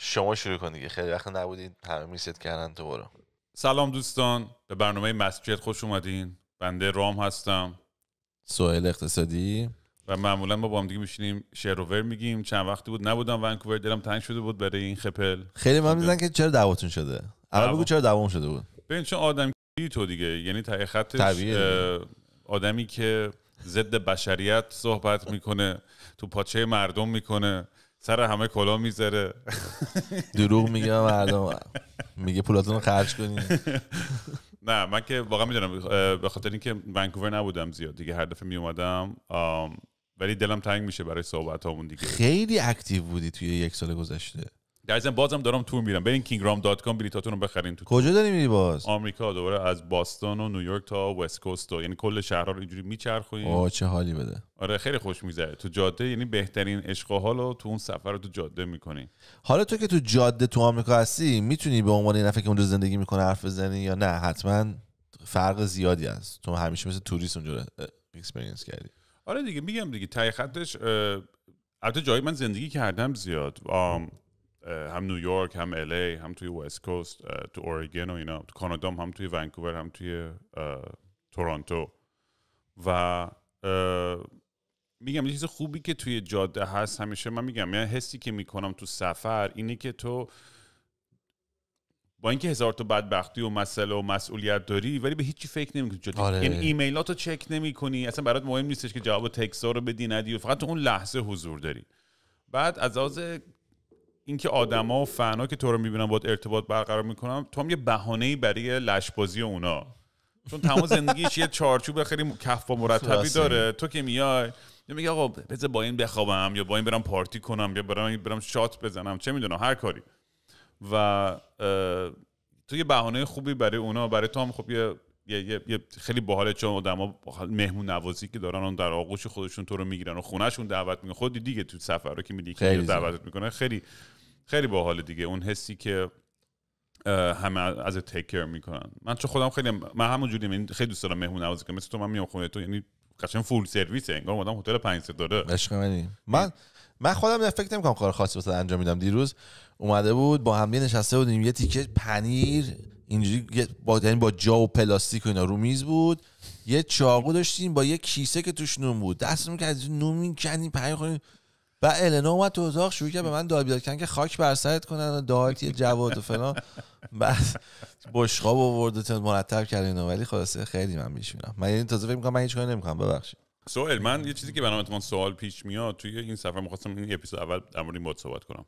شما شروع کن دیگه خیلی وقت نبودید همه میست کردن تو برو سلام دوستان به برنامه مسجد خوش اومدین بنده رام هستم سوهل اقتصادی و معمولا ما با هم دیگه میشینیم شعر و ور میگیم چند وقتی بود نبودم ونکوور دلم تنگ شده بود برای این خپل خیلی من خب، میزن که چرا دعوتون شده اول بله. بگو چرا دعوام شده بود ببین چون آدم تو دیگه یعنی تا خطش آدمی که ضد بشریت صحبت میکنه تو پاچه مردم میکنه سر همه کلا میذاره دروغ میگه مردم میگه پولاتون رو خرج کنین نه من که واقعا میدونم به خاطر اینکه ونکوور نبودم زیاد دیگه هر دفعه میومدم ولی دلم تنگ میشه برای صحبت دیگه خیلی اکتیو بودی توی یک سال گذشته در ضمن بازم دارم تور میرم برین kingram.com دات کام بلیتاتون رو بخرین تو کجا داری میری باز آمریکا دوباره از باستون و نیویورک تا وست کوست و یعنی کل شهرها رو اینجوری میچرخویم آه چه حالی بده آره خیلی خوش میذاره تو جاده یعنی بهترین عشق و حال تو اون سفر رو تو جاده میکنی حالا تو که تو جاده تو آمریکا هستی میتونی به عنوان نفر که اونجا زندگی میکنه حرف بزنی یا نه حتما فرق زیادی هست تو همیشه مثل توریست اونجا اکسپریانس کردی آره دیگه میگم دیگه تای خطش البته جایی من زندگی کردم زیاد هم نیویورک هم الی هم توی وست کوست تو اوریگن و اینا تو کانادا هم توی ونکوور هم توی تورانتو و میگم یه چیز خوبی که توی جاده هست همیشه من میگم یعنی حسی که میکنم تو سفر اینه که تو با اینکه هزار تا بدبختی و مسئله و مسئولیت داری ولی به هیچی فکر نمیکنی آره. یعنی ایمیلاتو چک نمیکنی اصلا برات مهم نیستش که جواب تکسا رو بدی ندی و فقط تو اون لحظه حضور داری بعد از آز اینکه آدما و فنا که تو رو میبینن باید ارتباط برقرار میکنن تو هم یه ای برای لشبازی اونا چون تمام زندگیش یه چارچوب خیلی کف و مرتبی داره تو که میای میگه آقا بذار با این بخوابم یا با این برم پارتی کنم یا برم برم شات بزنم چه میدونم هر کاری و تو یه بهانه خوبی برای اونا برای تو هم خب یه یه, یه خیلی باحال چون آدما مهمون نوازی که دارن اون در آغوش خودشون تو رو میگیرن و خونهشون دعوت میکنن خودی دیگه تو سفر رو که میدی که میکنه خیلی خیلی باحال دیگه اون حسی که همه از تیکر میکنن من چون خودم خیلی من همون جوری یعنی خیلی دوست دارم مهمون نوازی که مثل تو من میام خونه تو یعنی قشنگ فول سرویس انگار مدام هتل 5 ستاره عشق منی من من خودم فکر نمیکنم کار خاصی واسه انجام میدم دیروز اومده بود با هم نشسته بودیم یه تیکه پنیر اینجوری با یعنی با جا و پلاستیک و اینا رو میز بود یه چاقو داشتیم با یه کیسه که توش نون بود دست که از نون میکنیم پنیر خوریم و النا اومد تو اتاق شروع کرد به من داد بیاد که خاک بر سرت کنن و یه جواد و فلان بعد بشقاب آورد و مرتب اینا ولی خلاصه خیلی من میشونم من یعنی تازه فکر میکنم من هیچ کاری نمیکنم ببخشید سوال من یه چیزی که برام سوال پیش میاد توی این سفر میخواستم این اپیزود اول در مورد این صحبت کنم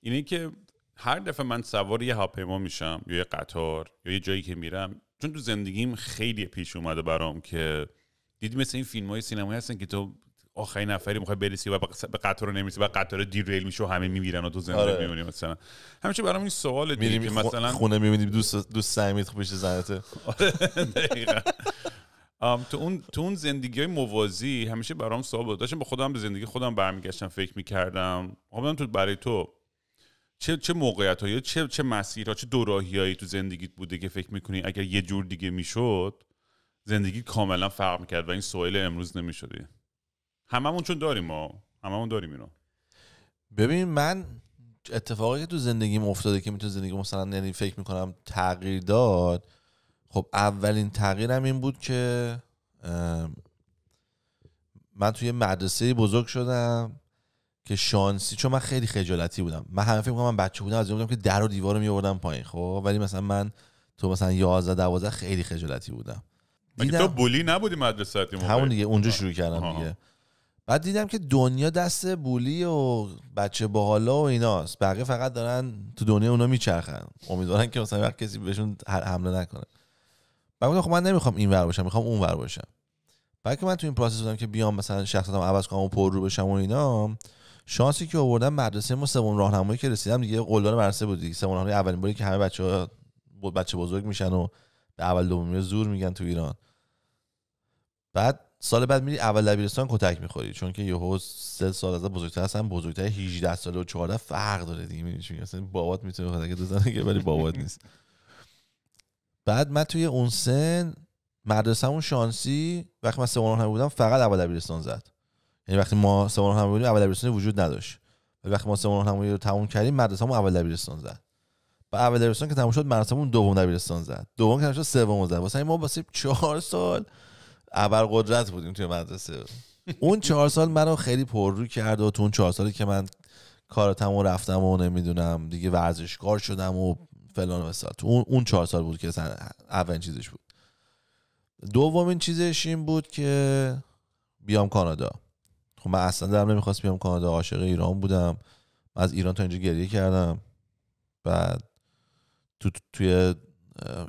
اینه که هر دفعه من سوار یه هواپیما میشم یا یه قطار یا یه جایی که میرم چون تو زندگیم خیلی پیش اومده برام که دیدی مثل این فیلم های سینمایی هستن که تو آخرین نفری میخوای برسی و به قطار رو نمیرسی و قطار دیریل میشه و همه میمیرن و تو زنده آره. میمونی مثلا همیشه برام این سوال دیگه که مثلا خونه میبینی دوست دوست سمیت خوبش زنته آره، تو اون تو اون زندگی های موازی همیشه برام سوال بود داشتم به خودم به زندگی خودم برمیگشتم فکر میکردم خب تو برای تو چه چه موقعیت ها چه چه ها چه دوراهیایی تو زندگیت بوده که فکر میکنی اگر یه جور دیگه میشد زندگی کاملا فرق میکرد و این سوال امروز نمیشدی هممون چون داریم ما هممون داریم اینو ببین من اتفاقی که تو زندگیم افتاده که میتونه زندگی مثلا یعنی فکر میکنم تغییر داد خب اولین تغییرم این بود که من توی مدرسه بزرگ شدم که شانسی چون من خیلی خجالتی بودم من همه فکر میکنم من بچه بودم از بودم که در و دیوار رو میوردم پایین خب ولی مثلا من تو مثلا 11 12 خیلی خجالتی بودم دیدم... تو بولی نبودی مدرسه همون دیگه اونجا شروع کردم دیگه بعد دیدم که دنیا دست بولی و بچه باحالا و ایناست بقیه فقط دارن تو دنیا اونا میچرخن امیدوارن که مثلا وقت کسی بهشون حمله نکنه بعد خب من نمیخوام این ور باشم میخوام اون ور باشم بعد که من تو این پروسس بودم که بیام مثلا شخصیتم عوض کنم و پر رو بشم و اینا شانسی که آوردم مدرسه ما سوم راهنمایی که رسیدم دیگه قلدان مدرسه بودی دیگه سوم راهنمایی اولین باری که همه بچه‌ها بچه بزرگ میشن و به اول دومی زور میگن تو ایران بعد سال بعد میری اول دبیرستان کتک میخوری چون که یهو سه سال از بزرگتر هستن بزرگتر 18 ساله و 14 فرق داره دیگه میدونی چون اصلا بابات میتونه کتک بزنه که ولی بابات نیست بعد من توی اون سن مدرسهمون شانسی وقتی من سوم هم بودم فقط اول دبیرستان زد یعنی وقتی ما سوم هم بودیم اول دبیرستان وجود نداشت ولی وقتی ما سوم هم رو تموم کردیم مدرسه‌مون اول دبیرستان زد با اول دبیرستان که تموم شد مدرسهمون دوم دبیرستان زد دوم که تموم شد سوم زد واسه ما واسه 4 سال ابر قدرت بودیم توی مدرسه اون چهار سال منو خیلی پررو کرد و تو اون چهار سالی که من کارتم و رفتم و نمیدونم دیگه ورزشکار شدم و فلان و سال اون اون چهار سال بود که اول اولین چیزش بود دومین چیزش این بود که بیام کانادا خب من اصلا دارم نمیخواست بیام کانادا عاشق ایران بودم من از ایران تا اینجا گریه کردم بعد تو توی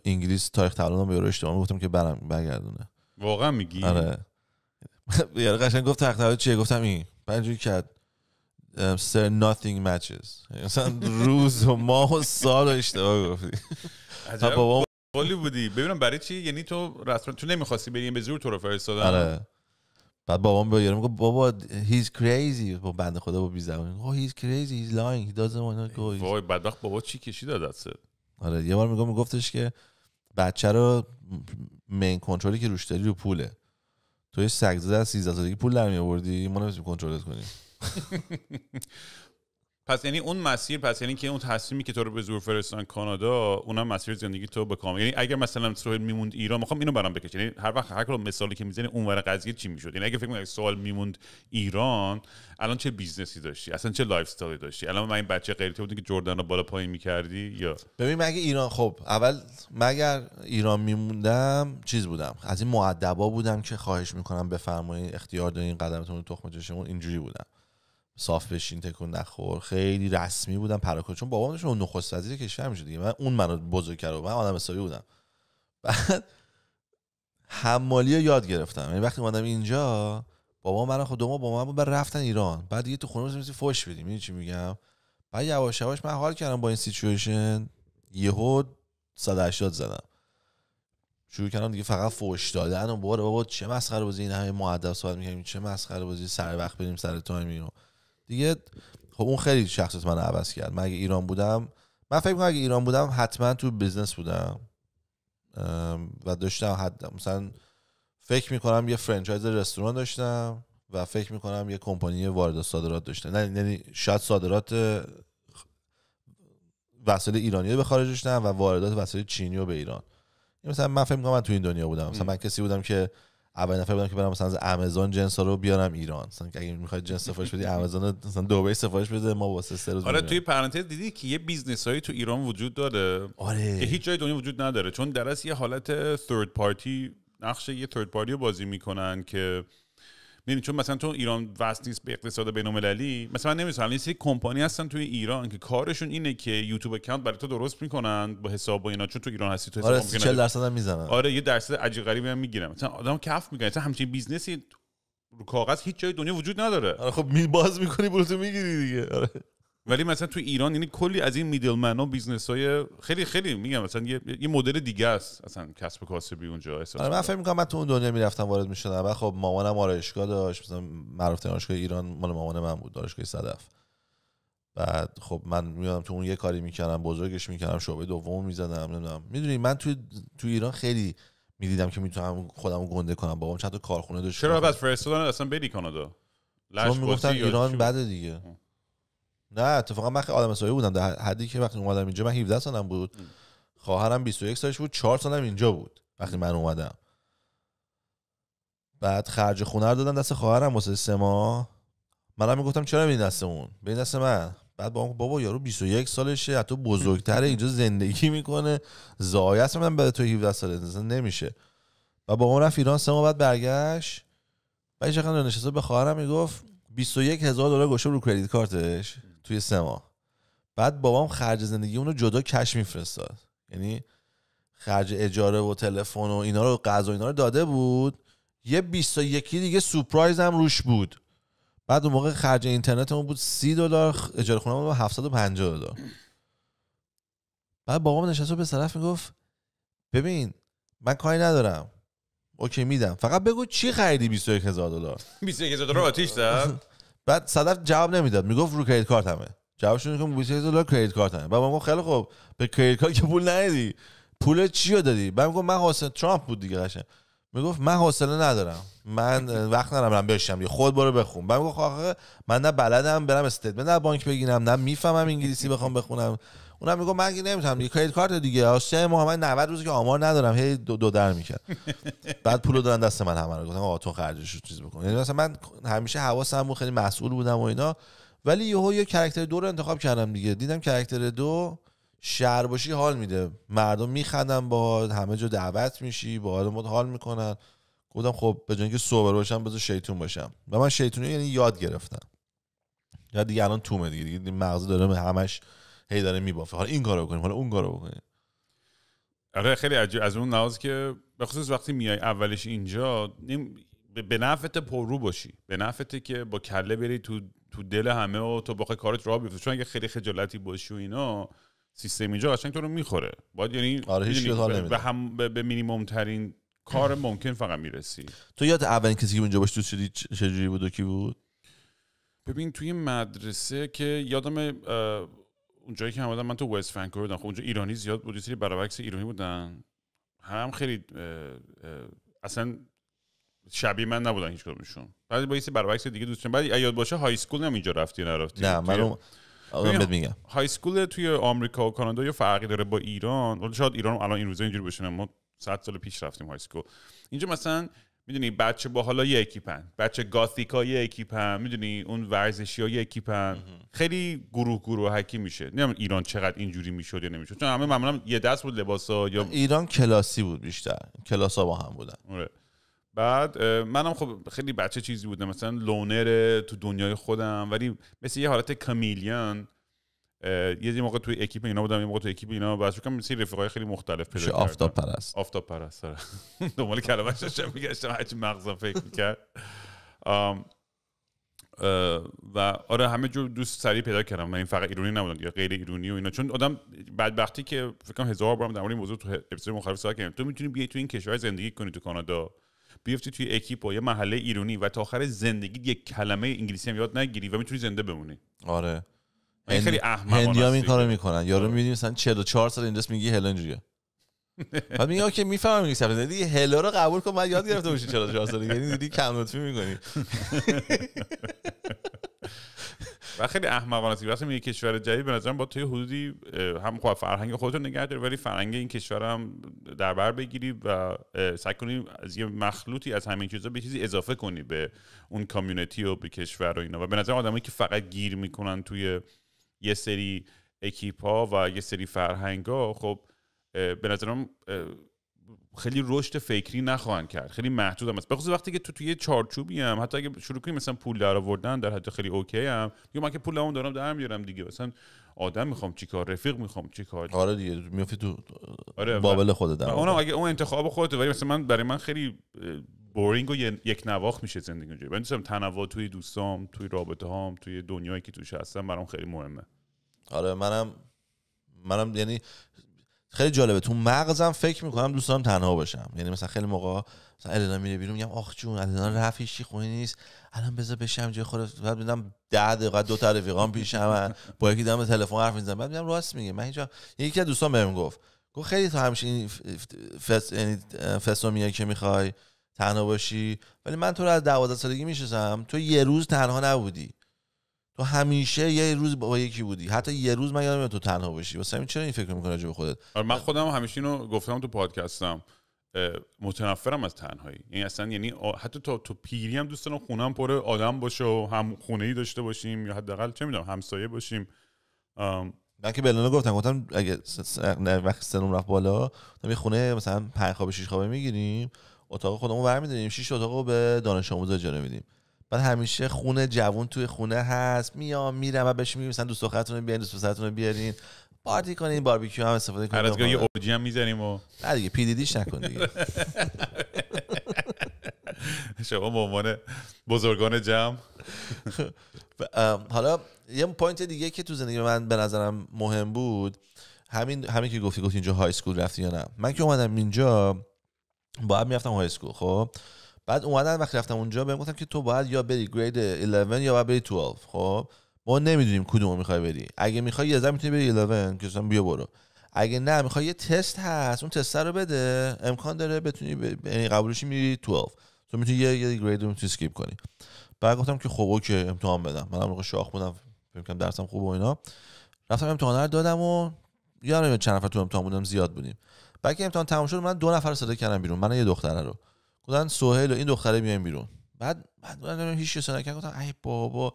انگلیس تاریخ تولدم به یارو اشتباه گفتم که برم برگردونه واقعا میگی آره یعنی قشنگ گفت تخت چیه گفتم این بعد کرد سر ناتینگ میچز مثلا روز و ماه و سال اشتباه گفتی عجب قولی بودی ببینم برای چی یعنی تو راست. تو نمیخواستی بری به زور تو رو فرستادن آره بعد بابام به یارو میگه بابا he's کریزی با بنده خدا با بی او oh he's crazy he's lying he doesn't want to go وای بدبخت بابا چی کشی داد دست آره یه بار میگم میگفتش که بچه رو مین کنترلی که روش داری رو پوله تو یه سگ زده از 13 سالگی پول در میآوردی ما نمیتونیم کنترلت کنیم پس یعنی اون مسیر پس یعنی که اون تصمیمی که تو رو به زور فرستان کانادا اونم مسیر زندگی تو به کام یعنی اگر مثلا سوهل میموند ایران میخوام اینو برام بکش یعنی هر وقت هر مثالی که میزنی اونور قضیه چی میشد یعنی اگه فکر کنم سوال میموند ایران الان چه بیزنسی داشتی اصلا چه لایف استایلی داشتی الان من این بچه غیرتی بودی که جردن رو بالا پایین میکردی یا ببین مگه ایران خب اول مگر ایران میموندم چیز بودم از این مؤدبا بودم که خواهش میکنم بفرمایید اختیار دارین قدمتون رو تخم اینجوری بودم صاف بشین تکون نخور خیلی رسمی بودم پراکنده چون بابام داشت نخست وزیر کشور میشد دیگه من اون منو بزرگ کرد من آدم حسابی بودم بعد حمالی یاد گرفتم یعنی وقتی اومدم اینجا بابا من خود دو ماه با من بود رفتن ایران بعد دیگه تو خونه مثل فوش بدیم میدونی چی میگم بعد یواش یواش من حال کردم با این سیچویشن یهو 180 زدم شروع کردم دیگه فقط فوش دادن و بابا چه مسخره بازی این همه مؤدب صحبت میکنیم چه مسخره بازی سر وقت بریم سر تایمی دیگه خب اون خیلی شخصیت من عوض کرد من اگه ایران بودم من فکر اگه ایران بودم حتما تو بزنس بودم و داشتم حد مثلا فکر میکنم یه فرنچایز رستوران داشتم و فکر میکنم یه کمپانی وارد صادرات داشتم نه یعنی شاید صادرات وسایل ایرانی رو به خارج داشتم و واردات وسایل چینی رو به ایران مثلا من فکر میکنم من تو این دنیا بودم مثلا من کسی بودم که اول نفر بودم که برم مثلا از آمازون جنس ها رو بیارم ایران مثلا اگه میخوای جنس سفارش بدی آمازون مثلا دبی سفارش بده ما واسه سه روز آره توی پرانتز دیدی که یه بیزنس هایی تو ایران وجود داره آره که هیچ جای دنیا وجود نداره چون درس یه حالت ثرد پارتی نقش یه ثرد پارتی رو بازی میکنن که میدونی چون مثلا تو ایران وصل نیست به اقتصاد بین‌المللی مثلا نمی‌دونم یه سری کمپانی هستن توی ایران که کارشون اینه که یوتیوب اکانت برای تو درست میکنن با حساب و اینا چون تو ایران هستی تو حساب آره 40 درصد هم میزنن آره یه درصد عجیب غریبی هم میگیرن مثلا آدم کف میکنه مثلا همچین بیزنسی رو کاغذ هیچ جای دنیا وجود نداره آره خب می باز میکنی تو میگیری دیگه آره ولی مثلا تو ایران یعنی کلی از این میدلمن ها بیزنس های خیلی خیلی میگم مثلا یه, مدل دیگه است اصلا کسب و کاسبی اونجا احساس آره من فکر میکنم من تو اون دنیا میرفتم وارد میشدم بعد خب مامانم آرایشگاه داشت مثلا معروف ترین آرایشگاه ایران مال مامان من بود آرایشگاه صدف بعد خب من میادم تو اون یه کاری میکردم بزرگش میکردم شعبه دوم میزدم نمیدونم میدونی من تو تو ایران خیلی میدیدم که میتونم خودمو گنده کنم بابام چند تا کارخونه داشت چرا بعد فرستادن اصلا بری کانادا چون ایران بعد دیگه نه اتفاقا من آدم سایه بودم در حدی که وقتی اومدم اینجا من 17 سالم بود خواهرم 21 سالش بود 4 سالم اینجا بود وقتی من اومدم بعد خرج خونه رو دادن دست خواهرم واسه سه ماه منم میگفتم چرا میدین دست اون به دست من بعد با بابا یارو 21 سالشه حتی بزرگتره اینجا زندگی میکنه زایست من به تو 17 ساله نمیشه و با اون رفت ایران سه ماه بعد برگشت بعد چقدر نشسته به خواهرم میگفت 21000 دلار گوشه رو کردیت کارتش توی سه ماه بعد بابام خرج زندگی اونو جدا کش میفرستاد یعنی خرج اجاره و تلفن و اینا رو غذا و اینا رو داده بود یه یکی دیگه سورپرایز هم روش بود بعد اون موقع خرج اینترنتمون بود 30 دلار اجاره خونه بود 750 دلار بعد بابام نشست و به طرف میگفت ببین من کاری ندارم اوکی میدم فقط بگو چی خریدی 21000 دلار 21000 دلار آتیش زد بعد صدف جواب نمیداد میگفت رو کریدیت کارتمه جوابش اینه که 20000 دلار کریدیت همه بعد گفت خیلی خوب به کریدیت کارت که پول ندیدی پول چی رو دادی بعد گفت من حاصل ترامپ بود دیگه قشنگ میگفت من حوصله ندارم من وقت ندارم برم بشم یه خود برو بخون بعد میگفت آخه من نه بلدم برم استیتمنت از بانک بگیرم نه میفهمم انگلیسی بخوام بخونم اونم میگه من نمیتونم یه کریدیت کارت دیگه سه ماه من 90 روزی که آمار ندارم هی دو, دو در میکرد بعد پولو دادن دست من همه رو گفتم آقا تو خرجش چیز بکن یعنی مثلا من همیشه حواسم بود خیلی مسئول بودم و اینا ولی یهو یه کرکتر دو رو انتخاب کردم دیگه دیدم کرکتر دو باشی حال میده مردم میخندن با همه جا دعوت میشی با آدم حال میکنن گفتم خب به جای اینکه سوبر باشم بذار شیطون باشم و من شیطونی یعنی یاد گرفتم یا دیگه الان تومه دیگه, دیگه مغز داره همش هی داره میبافه حالا این کارو بکنیم حالا اون کارو بکنیم آره خیلی عجیب از اون لحاظ که به خصوص وقتی میای اولش اینجا نیم به نفعت پررو باشی به نفعت که با کله بری تو تو دل همه و تو بخوای کارت راه بیفته چون اگه خیلی خجالتی باشی و اینا سیستم اینجا قشنگ تو رو میخوره باید یعنی آره به, هم به, به مینیمم ترین کار ممکن فقط میرسی تو یاد اولین کسی که اونجا باش دوست شدی چجوری بود و کی بود ببین توی مدرسه که یادم اونجایی که هم من تو وست فنکو بودم خب اونجا ایرانی زیاد بود سری برعکس ایرانی بودن هم خیلی اصلا شبیه من نبودن هیچ کدومشون بعد با یه برعکس دیگه دوست بعد یاد باشه های اسکول هم اینجا رفتی نرفتی نه من رو... میگم های اسکول توی آمریکا و کانادا یه فرقی داره با ایران ولی شاید ایران الان این روزا اینجوری بشه ما 100 سال پیش رفتیم های اسکول اینجا مثلا میدونی بچه با حالا یه اکیپن بچه گاتیکا یه اکیپن میدونی اون ورزشی ها یه اکیپن خیلی گروه گروه حکی میشه نمیدونم ایران چقدر اینجوری میشد یا نمیشد چون همه معمولا یه دست بود لباسا یا ایران کلاسی بود بیشتر کلاسا با هم بودن آره. بعد منم خب خیلی بچه چیزی بودم مثلا لونر تو دنیای خودم ولی مثل یه حالت کامیلیان یه موقع توی اکیپ اینا بودم یه موقع توی اکیپ اینا باعث کردم سری رفقای خیلی مختلف پیدا کردم آفتاب پرست آفتاب پرست آره. دنبال کلمش داشتم میگشتم هرچی مغزم فکر میکرد و آره همه جور دوست سریع پیدا کردم من این فقط ایرانی نبودم یا غیر ایرانی و اینا چون آدم بدبختی که فکر کنم هزار بارم در مورد این موضوع تو اپیزود مختلف صحبت کردیم تو میتونی بیای تو این کشور زندگی کنی تو کانادا بیفتی توی اکیپ و یه محله ایرانی و تا آخر زندگی یک کلمه انگلیسی هم یاد نگیری و میتونی زنده بمونی آره این خیلی احمقانه هندی هم این کارو میکنن یارو آره. میبینی مثلا 44 سال اینجاست میگی هلو اینجوریه بعد میگه اوکی میفهمم میگی حرف دیگه هلو رو قبول کن بعد یاد گرفته باشی 44 سال یعنی دیدی کم لطفی میکنی و خیلی احمقانه است وقتی میگه کشور جدید به نظرم با توی حدودی هم خود خب فرهنگ خودت نگه داری ولی فرهنگ این کشور هم در بر بگیری و سعی کنی از یه مخلوطی از همین چیزا به چیزی اضافه کنی به اون کامیونیتی و به کشور و اینا و به نظر آدمایی که فقط گیر میکنن توی یه سری اکیپ ها و یه سری فرهنگ ها خب به نظرم خیلی رشد فکری نخواهند کرد خیلی محدود هم هست بخصوص وقتی که تو توی چارچوبی هم حتی اگه شروع کنیم مثلا پول در آوردن در حد خیلی اوکی هم دیگه من که پول اون دارم در میارم دیگه مثلا آدم میخوام چیکار رفیق میخوام چیکار آره دیگه میافتی تو آره بابل خودت اونم اگه اون انتخاب خودت ولی مثلا من برای من خیلی بورینگ و یک نواخت میشه زندگی اونجا من دوستم تنوع توی دوستام توی رابطه هام توی دنیایی که توش هستم برام خیلی مهمه آره منم منم یعنی خیلی جالبه تو مغزم فکر میکنم دوست تنها باشم یعنی مثلا خیلی موقع مثلا الینا میره بیرون میگم آخ جون الینا رفیش چی نیست الان بذار بشم جای خودت بعد میگم 10 دقیقه دو تا رفیقام پیش هم با یکی دم تلفن حرف میزنم بعد میگم راست میگه من اینجا یکی از دوستان بهم گفت گفت خیلی تو همیشه این فس... یعنی میگه که میخوای تنها باشی ولی من تو رو از دوازده سالگی میشناسم تو یه روز تنها نبودی تو همیشه یه روز با یکی بودی حتی یه روز من یادم تو تنها باشی واسه همین چرا این فکر میکنی؟ راجع به خودت آره، من خودم همیشه اینو گفتم تو پادکستم متنفرم از تنهایی یعنی اصلا یعنی حتی تو تو پیری هم دوست خونم پر آدم باشه و هم خونه ای داشته باشیم یا حداقل چه میدونم همسایه باشیم من که بلانه گفتم گفتم اگه وقت سنم رفت بالا یه خونه مثلا پنج خوابه شیش خوابه میگیریم اتاق خودمون برمیداریم شیش اتاق رو به دانش آموز اجاره میدیم بعد همیشه خونه جوون توی خونه هست میام میرم و بهش میگم مثلا دوست دخترتون بیارین دوست پسرتون بیارین پارتی کنین باربیکیو هم استفاده کنین هر آره یه اورجی هم میزنیم و نه دیگه پی نکن دیگه شما به عنوان بزرگان جمع حالا یه پوینت دیگه که تو زندگی من به نظرم مهم بود همین همین که گفتی گفتی اینجا های اسکول رفتی یا نه من که اومدم اینجا باید میرفتم های اسکول خب بعد اومدن وقتی رفتم اونجا بهم گفتن که تو باید یا بری گرید 11 یا باید بری 12 خب ما نمیدونیم رو میخوای بری اگه میخوای یه میتونی بری 11 که بیا برو اگه نه میخوای یه تست هست اون تست رو بده امکان داره بتونی به یعنی قبولشی میری 12 تو میتونی یه یه گرید رو میتونی اسکیپ کنی بعد گفتم که خب اوکی امتحان بدم منم موقع شاخ بودم فکر کنم درسم خوبه و اینا رفتم امتحان دادم و یادم چند نفر تو امتحان بودم زیاد بودیم بعد که امتحان تموم شد من دو نفر صدا کردم بیرون من یه دختره رو گفتن سهیل و این دختره بیاین بیرون بعد بعد من هیچ کس نکردم گفتم ای بابا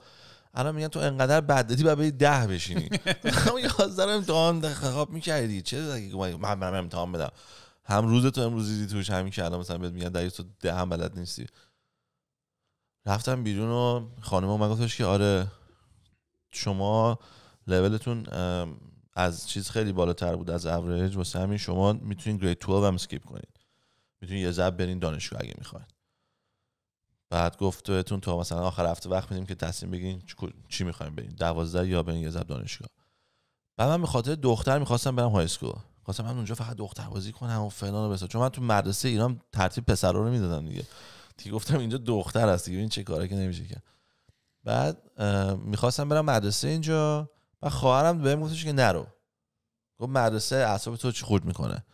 الان میگن تو انقدر بددی بعد بری ده بشینی هم 11 امتحان خواب میکردی چه من من امتحان بدم هم روز تو امروزی دیدی توش همین که الان مثلا بهت میگن دقیق تو ده هم بلد نیستی رفتم بیرون و خانم من گفتش که آره شما لولتون از چیز خیلی بالاتر بود از اوریج واسه همین شما میتونید گرید 12 هم اسکیپ کنید میتونید یه زب برین دانشگاه اگه میخواین بعد گفت بهتون تا مثلا آخر هفته وقت میدیم که تصمیم بگیرین چی میخوایم بریم 12 یا برین یه زب دانشگاه بعد من به خاطر دختر میخواستم برم های اسکول من اونجا فقط دختر بازی کنم و فلان و بس چون من تو مدرسه ایران ترتیب پسرا رو میدادم دیگه دیگه گفتم اینجا دختر هست دیگه این چه کاری که نمیشه که بعد میخواستم برم مدرسه اینجا و خواهرم بهم گفتش که نرو گفت مدرسه اعصاب تو چی خورد میکنه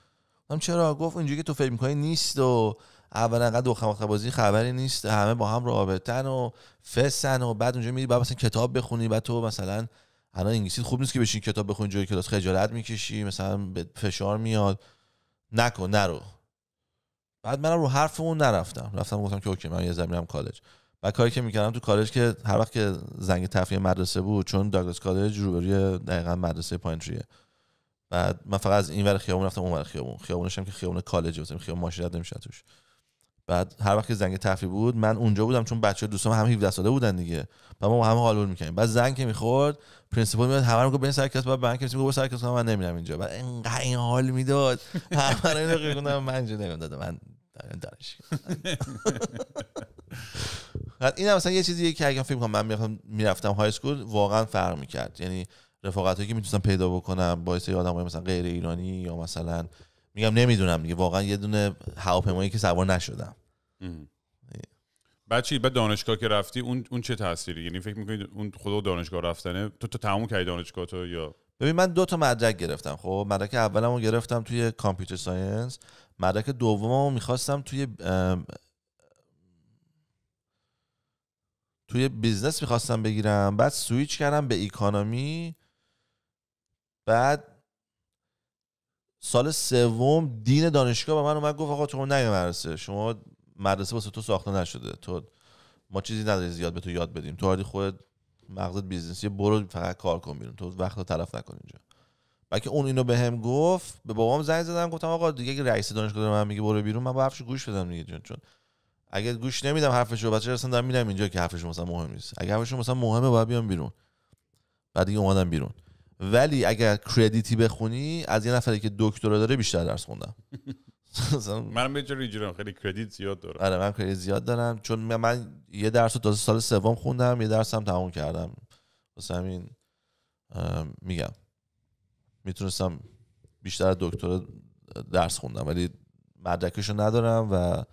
گفتم چرا گفت اینجوری که تو فکر میکنی نیست و اولا قد دو بازی خبری نیست همه با هم رابطن و فسن و بعد اونجا میری بعد مثلا کتاب بخونی بعد تو مثلا الان انگلیسی خوب نیست که بشین کتاب بخونی که کلاس خجالت میکشی مثلا به فشار میاد نکن نرو بعد منم رو حرفمون نرفتم رفتم گفتم که اوکی من یه زمینم کالج و کاری که میکردم تو کالج که هر وقت که زنگ تفریح مدرسه بود چون داگلاس کالج روبروی دقیقا مدرسه پاینتریه بعد من فقط از این ور خیابون رفتم اون ور خیابون خیابونش هم که خیابون کالج بود خیابون ماشین رد نمیشد توش بعد هر وقت که زنگ تفریح بود من اونجا بودم چون بچه دوستام هم 17 ساله بودن دیگه و ما همه حالور میکنیم بعد زنگ که میخورد پرنسپل میاد همه رو میگه برین سر کلاس بعد من که میگفت سر کلاس من نمیرم اینجا بعد اینقدر این حال میداد همه رو میگه من اینجا من درش این هم مثلا یه چیزی که اگه فکر کنم من میرفتم میرفتم های اسکول واقعا فرق میکرد یعنی رفاقت هایی که میتونستم پیدا بکنم باعث یه آدم مثلا غیر ایرانی یا مثلا میگم نمیدونم دیگه واقعا یه دونه هواپیمایی که سوار نشدم بعد چی بعد دانشگاه که رفتی اون اون چه تاثیری یعنی فکر میکنید اون خود دانشگاه رفتنه تو تو تموم کردی دانشگاه تو یا ببین من دو تا مدرک گرفتم خب مدرک اولمو گرفتم توی کامپیوتر ساینس مدرک دوممو میخواستم توی توی بیزنس میخواستم بگیرم بعد سویچ کردم به ایکانومی بعد سال سوم دین دانشگاه به من اومد گفت آقا تو نگه مدرسه شما مدرسه واسه تو ساخته نشده تو ما چیزی نداری زیاد به تو یاد بدیم تو حالی خود مغزت بیزنسی برو فقط کار کن بیرون تو وقت رو تلف نکن اینجا بلکه اون اینو بهم به گفت به بابام زنگ زدم گفتم آقا دیگه رئیس دانشگاه داره من میگه برو بیرون من با حرفش گوش بدم دیگه جون چون اگه گوش نمیدم حرفشو بچه اصلا دارم میرم اینجا که حرفش مثلا مهم نیست اگه حرفش مثلا مهمه باید بیام بیرون بعد دیگه اومدم بیرون ولی اگر کردیتی بخونی از یه نفری که دکترا داره بیشتر درس خوندم من به جوری خیلی کردیت زیاد دارم آره من کردیت زیاد دارم چون من یه درس تو تازه سال سوم خوندم یه درسم تموم کردم واسه همین میگم میتونستم بیشتر دکتر درس خوندم ولی مدرکش رو ندارم و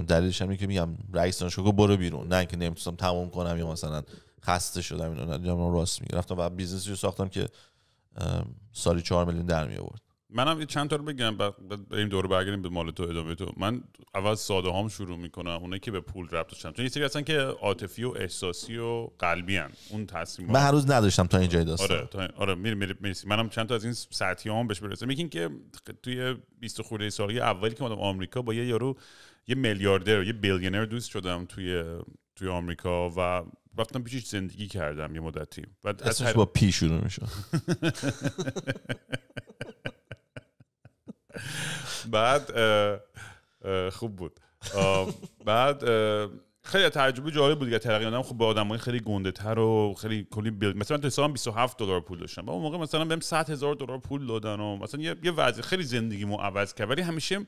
دلیلش هم که میگم رئیس دانشگاه برو بیرون نه اینکه نمیتونستم تموم کنم یا مثلا خسته شدم اینا راست میگرفتم و بیزنسی رو ساختم که سالی چهار میلیون در می آورد منم چند تا رو بگم بریم دور برگردیم به مال تو ادامه تو من اول ساده هام شروع میکنم اونایی که به پول ربط داشتن چون یه سری هستن که عاطفی و احساسی و قلبی هن. اون تصمیم من هر روز نداشتم تا جای داستان آره آره میری میری منم چند تا از این ساعتی هم بهش برسه میگین که توی 20 خورده سالی اولی که اومدم آمریکا با یه یارو یه میلیاردر یه بیلیونر دوست شدم توی توی آمریکا و رفتم پیشش زندگی کردم یه مدتی و اسمش با پی شروع میشه بعد خوب بود بعد خیلی تجربه جالب بود دیگه ترقی آدم خب با آدمای خیلی گنده تر و خیلی کلی بیل مثلا تو سال 27 دلار پول داشتم اون موقع مثلا بهم 100 هزار دلار پول دادن و مثلا یه, یه وضع خیلی زندگیمو عوض کرد ولی همیشه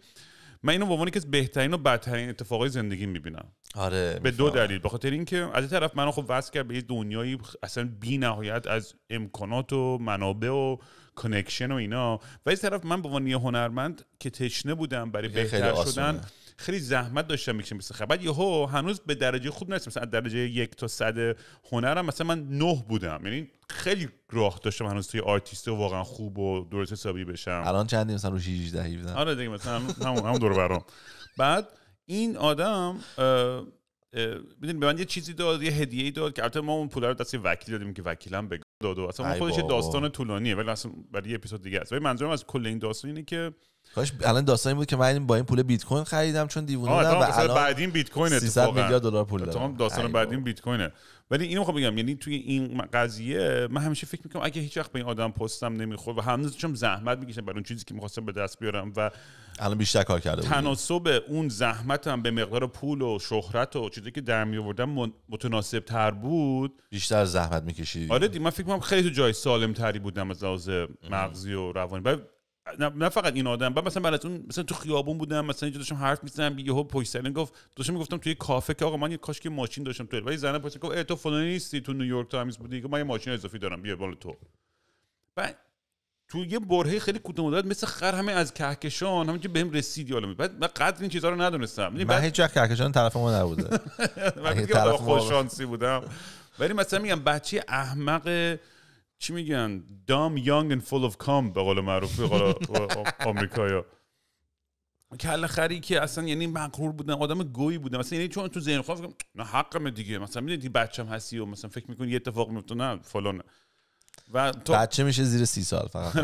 من اینو به عنوان یکی از بهترین و بدترین اتفاقای زندگی میبینم آره به دو دلیل به خاطر اینکه از این طرف منو خب وصل کرد به یه دنیایی اصلا بی‌نهایت از امکانات و منابع و کنکشن و اینا و از طرف من به عنوان یه هنرمند که تشنه بودم برای بهتر شدن خیلی زحمت داشتم میکشم مثل خبر یهو هنوز به درجه خوب نرسیدم مثلا درجه یک تا صد هنرم مثلا من نه بودم یعنی خیلی راه داشتم هنوز توی آرتیست و واقعا خوب و درست حسابی بشم الان چندی مثلا رو 18 17 آره دیگه مثلا همون هم دور برام بعد این آدم میدونی به من یه چیزی داد یه هدیه داد که البته ما اون پول رو دست وکیل دادیم که وکیلم به دو دو اصلا خودش داستان طولانیه ولی اصلا برای یه اپیزود دیگه است ولی منظورم از کل این داستان اینه که کاش الان داستانی بود که من با این پول بیت کوین خریدم چون دیوونه بودم و الان بعدین بیت کوین 300 میلیارد دلار پول دارم داستان بعدین بیت کوینه ولی اینو خب بگم یعنی توی این قضیه من همیشه فکر میکنم اگه هیچ وقت به این آدم پستم نمیخورد و هنوز چون زحمت میکشم برای اون چیزی که میخواستم به دست بیارم و الان بیشتر کار کرده تناسب اون زحمتم به مقدار پول و شهرت و چیزی که در میآوردم متناسب تر بود بیشتر زحمت میکشید آره دی من فکر میکنم خیلی تو جای سالم تری بودم از لحاظ مغزی و روانی نه فقط این آدم بعد مثلا براتون مثلا تو خیابون بودم مثلا اینجا داشتم حرف میزدم یهو پشت سرین گفت داشتم میگفتم توی کافه که آقا من یه کاش که ماشین داشتم تو ولی زنه پشت گفت تو فلانی نیستی تو نیویورک تایمز بودی که من یه ماشین اضافی دارم بیا بالا تو بعد تو یه برهه خیلی کوتاه مدت مثل خر همه از کهکشان که بهم رسید یالا بعد من قدر این چیزا رو ندونستم یعنی من هیچ وقت کهکشان طرف ما نبوده من خوش شانسی بودم ولی مثلا میگم بچه احمق چی میگن دام یانگ اند فول اف کام به قول معروفی قول آمریکایا کل خری که اصلا یعنی مقهور بودن آدم گویی بودن مثلا یعنی چون تو ذهن خودم نه حقم دیگه مثلا میدونی بچم هستی و مثلا فکر میکنی یه اتفاق میفته نه فلان و تو... بچه میشه زیر سی سال فقط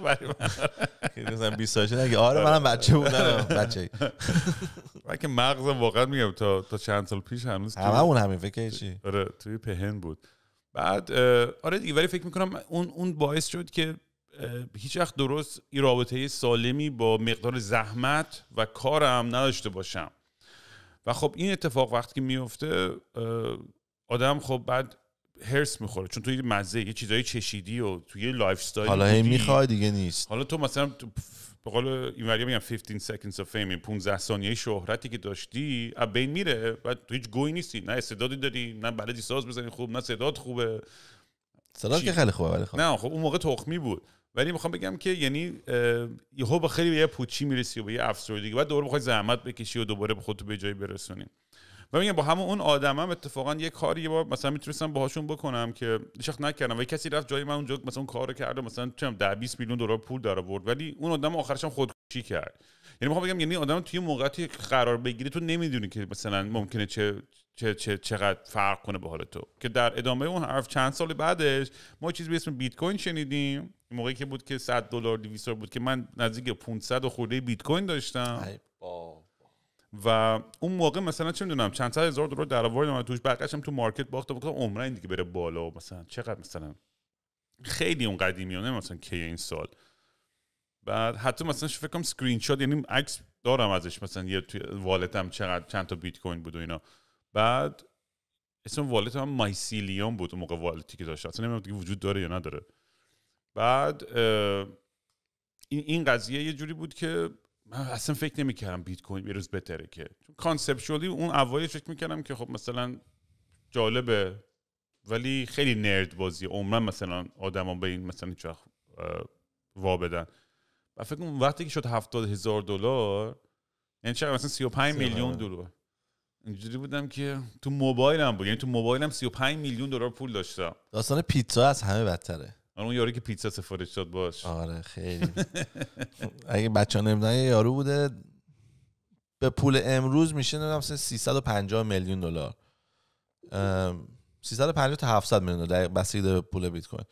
مثلا نگه آره منم بچه بودم آره. بچه و که مغزم واقعا میگم تا تا چند سال پیش هنوز همون همین فکر چی آره توی پهن بود بعد آره دیگه ولی فکر میکنم اون اون باعث شد که هیچ وقت درست این رابطه سالمی با مقدار زحمت و کارم نداشته باشم و خب این اتفاق وقتی که میفته آدم خب بعد هرس میخوره چون توی مزه یه چیزایی چشیدی و توی لایف استایل حالا هی دیگه نیست حالا تو مثلا به قول اینوری میگم 15 seconds of fame 15 یعنی ثانیه شهرتی که داشتی از بین میره و تو هیچ گویی نیستی نه استعدادی داری نه بلدی ساز بزنی خوب نه صداد خوبه صداد که خیلی خوبه ولی خوب. نه خب اون موقع تخمی بود ولی میخوام بگم که یعنی یهو به خیلی به یه پوچی میرسی و به یه افسردگی بعد دوباره بخوای زحمت بکشی و دوباره به خودتو به جایی برسونی و میگم با همون اون آدمم هم اتفاقا یه کاری با مثلا میتونستم باهاشون بکنم که شخص نکردم و کسی رفت جای من اونجا مثلا اون کارو کرد مثلا چم 10 20 میلیون دلار پول در ولی اون آدم آخرش هم خودکشی کرد یعنی میخوام بگم یعنی آدم توی موقعیتی قرار بگیری تو نمیدونی که مثلا ممکنه چه چه, چه چقدر فرق کنه به حال تو که در ادامه اون حرف چند سال بعدش ما چیزی به اسم بیت کوین شنیدیم موقعی که بود که 100 دلار 200 بود که من نزدیک 500 خورده بیت کوین داشتم و اون موقع مثلا چه میدونم چند هزار دلار در من توش هم تو مارکت باخته گفتم عمرن این دیگه بره بالا مثلا چقدر مثلا خیلی اون قدیمیانه مثلا کی این سال بعد حتی مثلا فکر کنم اسکرین شات یعنی عکس دارم ازش مثلا یه توی والتم چقدر چند تا بیت کوین بود و اینا بعد اسم والت هم مایسیلیان بود اون موقع والتی که داشت اصلا نمیدونم دیگه وجود داره یا نداره بعد این قضیه یه جوری بود که من اصلا فکر نمیکردم بیت کوین یه روز بتره که کانسپچولی اون اوایل فکر میکردم که خب مثلا جالبه ولی خیلی نرد بازی عمرا مثلا آدما به این مثلا هیچ وا بدن و فکر کنم وقتی که شد هفتاد هزار دلار یعنی چرا مثلا 35 میلیون دلار اینجوری بودم که تو موبایلم بود یعنی تو موبایلم 35 میلیون دلار پول داشتم داستان پیتزا از همه بدتره اون یاری که پیتزا سفارش داد باش آره خیلی اگه بچه نمیدونن یارو بوده به پول امروز میشه نمیدونم 350 میلیون دلار 350 تا 700 میلیون دلار بسیج پول بیت کوین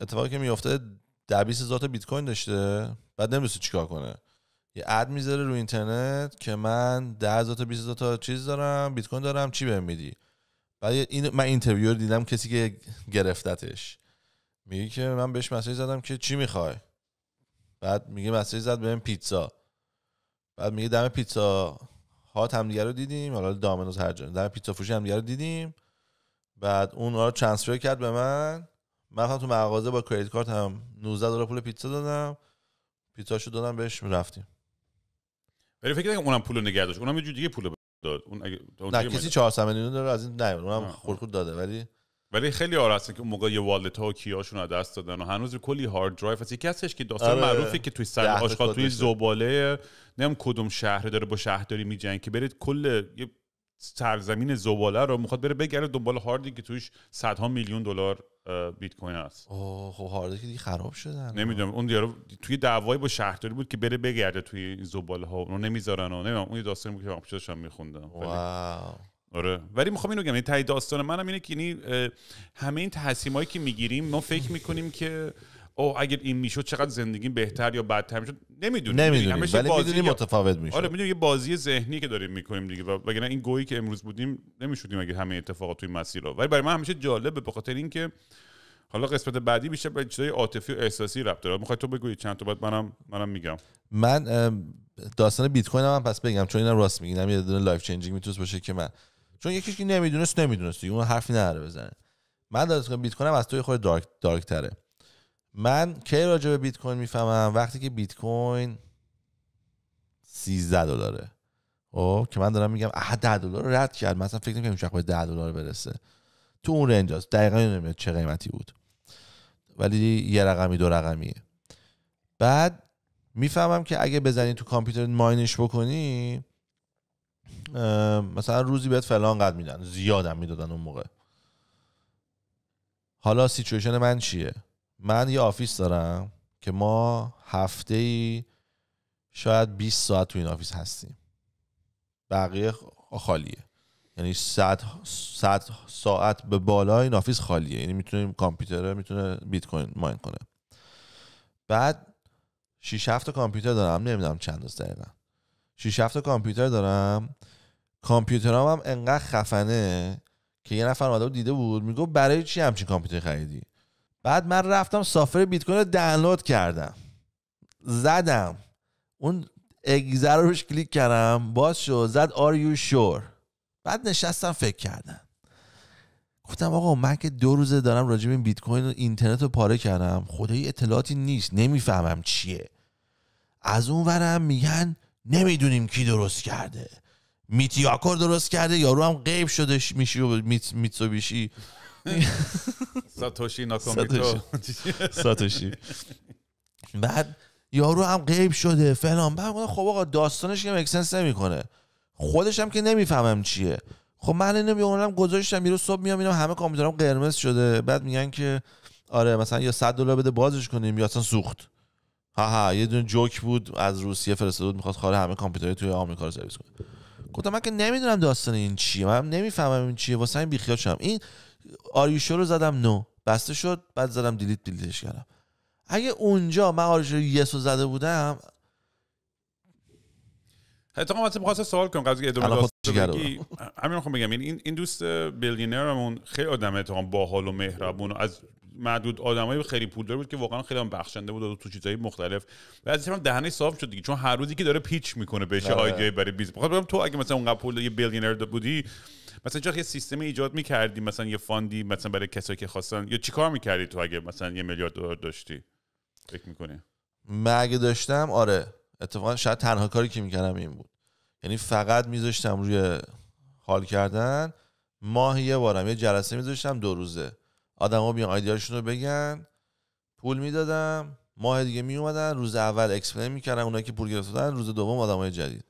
اتفاقی که میفته در 20 تا بیت کوین داشته بعد نمیدونسته چیکار کنه یه اد میذاره رو اینترنت که من 10000 تا 20000 تا چیز دارم بیت کوین دارم چی بهم میدی بعد این من اینترویو دیدم کسی که گرفتتش میگه که من بهش مسیج زدم که چی میخوای بعد میگه مسیج زد بهم پیتزا بعد میگه دم پیتزا ها همدیگه رو دیدیم حالا دامنوز هر جا دم پیتزا فروشی همدیگه رو دیدیم بعد اون رو آره ترانسفر کرد به من من تو مغازه با کریدیت کارت هم 19 دلار پول پیتزا دادم پیتزاشو دادم بهش رفتیم ولی فکر کنم اونم پول نگه داشت اونم یه جور دیگه پول داد اون اگه نه کسی 400 میلیون داره از این نه اونم خورد داده ولی ولی خیلی آره هستن که اون موقع یه والت ها و کیاشون از دست دادن و هنوز کلی هارد درایو هست یکی هستش که داستان آره. معروفی که توی سر آشغال توی زباله نمیدونم کدوم شهر داره با شهرداری میجن که برید کل یه سرزمین زباله رو میخواد بره بگره دنبال هاردی که توش صدها میلیون دلار بیت کوین هست اوه خب هاردی که خراب شدن نمیدونم اون دیارو توی دعوای با شهرداری بود که بره بگرده توی زباله ها اونو نمیذارن و نمیدونم اون داستانی بود که من میخوندم واو. آره ولی میخوام اینو بگم یعنی این داستان منم اینه که یعنی همه این تصمیمایی که میگیریم ما فکر میکنیم که او اگر این میشد چقدر زندگی بهتر یا بدتر میشد نمیدونیم نمیدونیم ولی بازی متفاوت میشه. آره میدونیم یه بازی ذهنی که داریم میکنیم دیگه وگرنه این گویی که امروز بودیم نمیشدیم اگه همه اتفاقات توی مسیر ولی برای من همیشه جالبه به خاطر اینکه حالا قسمت بعدی بیشتر به چیزای عاطفی و احساسی ربط داره میخوای تو بگویی چند تا بعد منم منم میگم من داستان بیت کوین هم پس بگم چون اینا راست میگم یه دونه لایف چنجینگ میتوس باشه که من چون یکیش که نمیدونست نمیدونست اون حرفی نداره بزنه من دارم بیت کوینم از توی خود دارک دارک تره من کی راجع به بیت کوین میفهمم وقتی که بیت کوین 13 دلاره او خب، که من دارم میگم 10 دلار رد کرد مثلا فکر نمیکنم چقدر به 10 دلار برسه تو اون رنج است دقیقاً نمیدونم چه قیمتی بود ولی یه رقمی دو رقمیه بعد میفهمم که اگه بزنی تو کامپیوتر ماینش بکنی مثلا روزی بهت فلان قد میدن زیادم میدادن اون موقع حالا سیچویشن من چیه من یه آفیس دارم که ما هفته ای شاید 20 ساعت تو این آفیس هستیم بقیه خالیه یعنی صد, ساعت ساعت به بالا این آفیس خالیه یعنی میتونیم کامپیوتره میتونه بیت کوین ماین کنه بعد 6 هفت کامپیوتر دارم نمیدونم چند روز دقیقا 6 7 کامپیوتر دارم کامپیوترام هم انقدر خفنه که یه نفر اومده دیده بود میگو برای چی همچین کامپیوتر خریدی بعد من رفتم سافر بیت کوین رو دانلود کردم زدم اون اگزر روش کلیک کردم باز شد زد آر یو شور بعد نشستم فکر کردم گفتم آقا من که دو روزه دارم راجع به بیت کوین و اینترنت رو پاره کردم خدای اطلاعاتی نیست نمیفهمم چیه از اون ورم میگن نمیدونیم کی درست کرده میتیاکور درست کرده یارو هم غیب شده میشی و میت میتسوبیشی ساتوشی ناکومیتو ساتوشی بعد یارو هم غیب شده فلان بعد خب آقا داستانش که مکسنس نمیکنه خودش هم که نمیفهمم چیه خب من اینو میونم گذاشتم میرو صبح میام اینا همه کامپیوترم قرمز شده بعد میگن که آره مثلا یا 100 دلار بده بازش کنیم یا اصلا سوخت ها ها یه دونه جوک بود از روسیه فرستاده بود میخواد خاله همه کامپیوتر توی آمریکا رو سرویس کنه گفتم من که نمیدونم داستان این چیه من نمیفهمم این چیه واسه این بیخیال شدم این آریوشو رو زدم نو بسته شد بعد زدم دیلیت دیلیتش کردم اگه اونجا من آریوشو یسو زده بودم حتی اصلا بخواست سوال کنم قضیه ادامه داستان همین میخوام بگم این این دوست بیلیونرمون خیلی آدم اتهام باحال و مهربون و از معدود آدمای خیلی پولدار بود که واقعا خیلی هم بخشنده بود و تو چیزهای مختلف و از هم دهنه صاف شد دیگه چون هر روزی که داره پیچ میکنه بهش آره. آیدیای برای بیزنس بخاطر خب تو اگه مثلا اون پول یه بیلیونر بودی مثلا چرا یه سیستم ایجاد میکردی مثلا یه فاندی مثلا برای کسایی که خواستن یا چیکار میکردی تو اگه مثلا یه میلیارد دلار داشتی فکر میکنی مگه داشتم آره اتفاقا شاید تنها کاری که میکردم این بود یعنی فقط میذاشتم روی حال کردن ماه یه بارم یه جلسه میذاشتم دو روزه آدما بیان آیدیاشون رو بگن پول میدادم ماه دیگه می اومدن روز اول اکسپلین میکردن، اونایی که پول گرفتن روز دوم آدمای جدید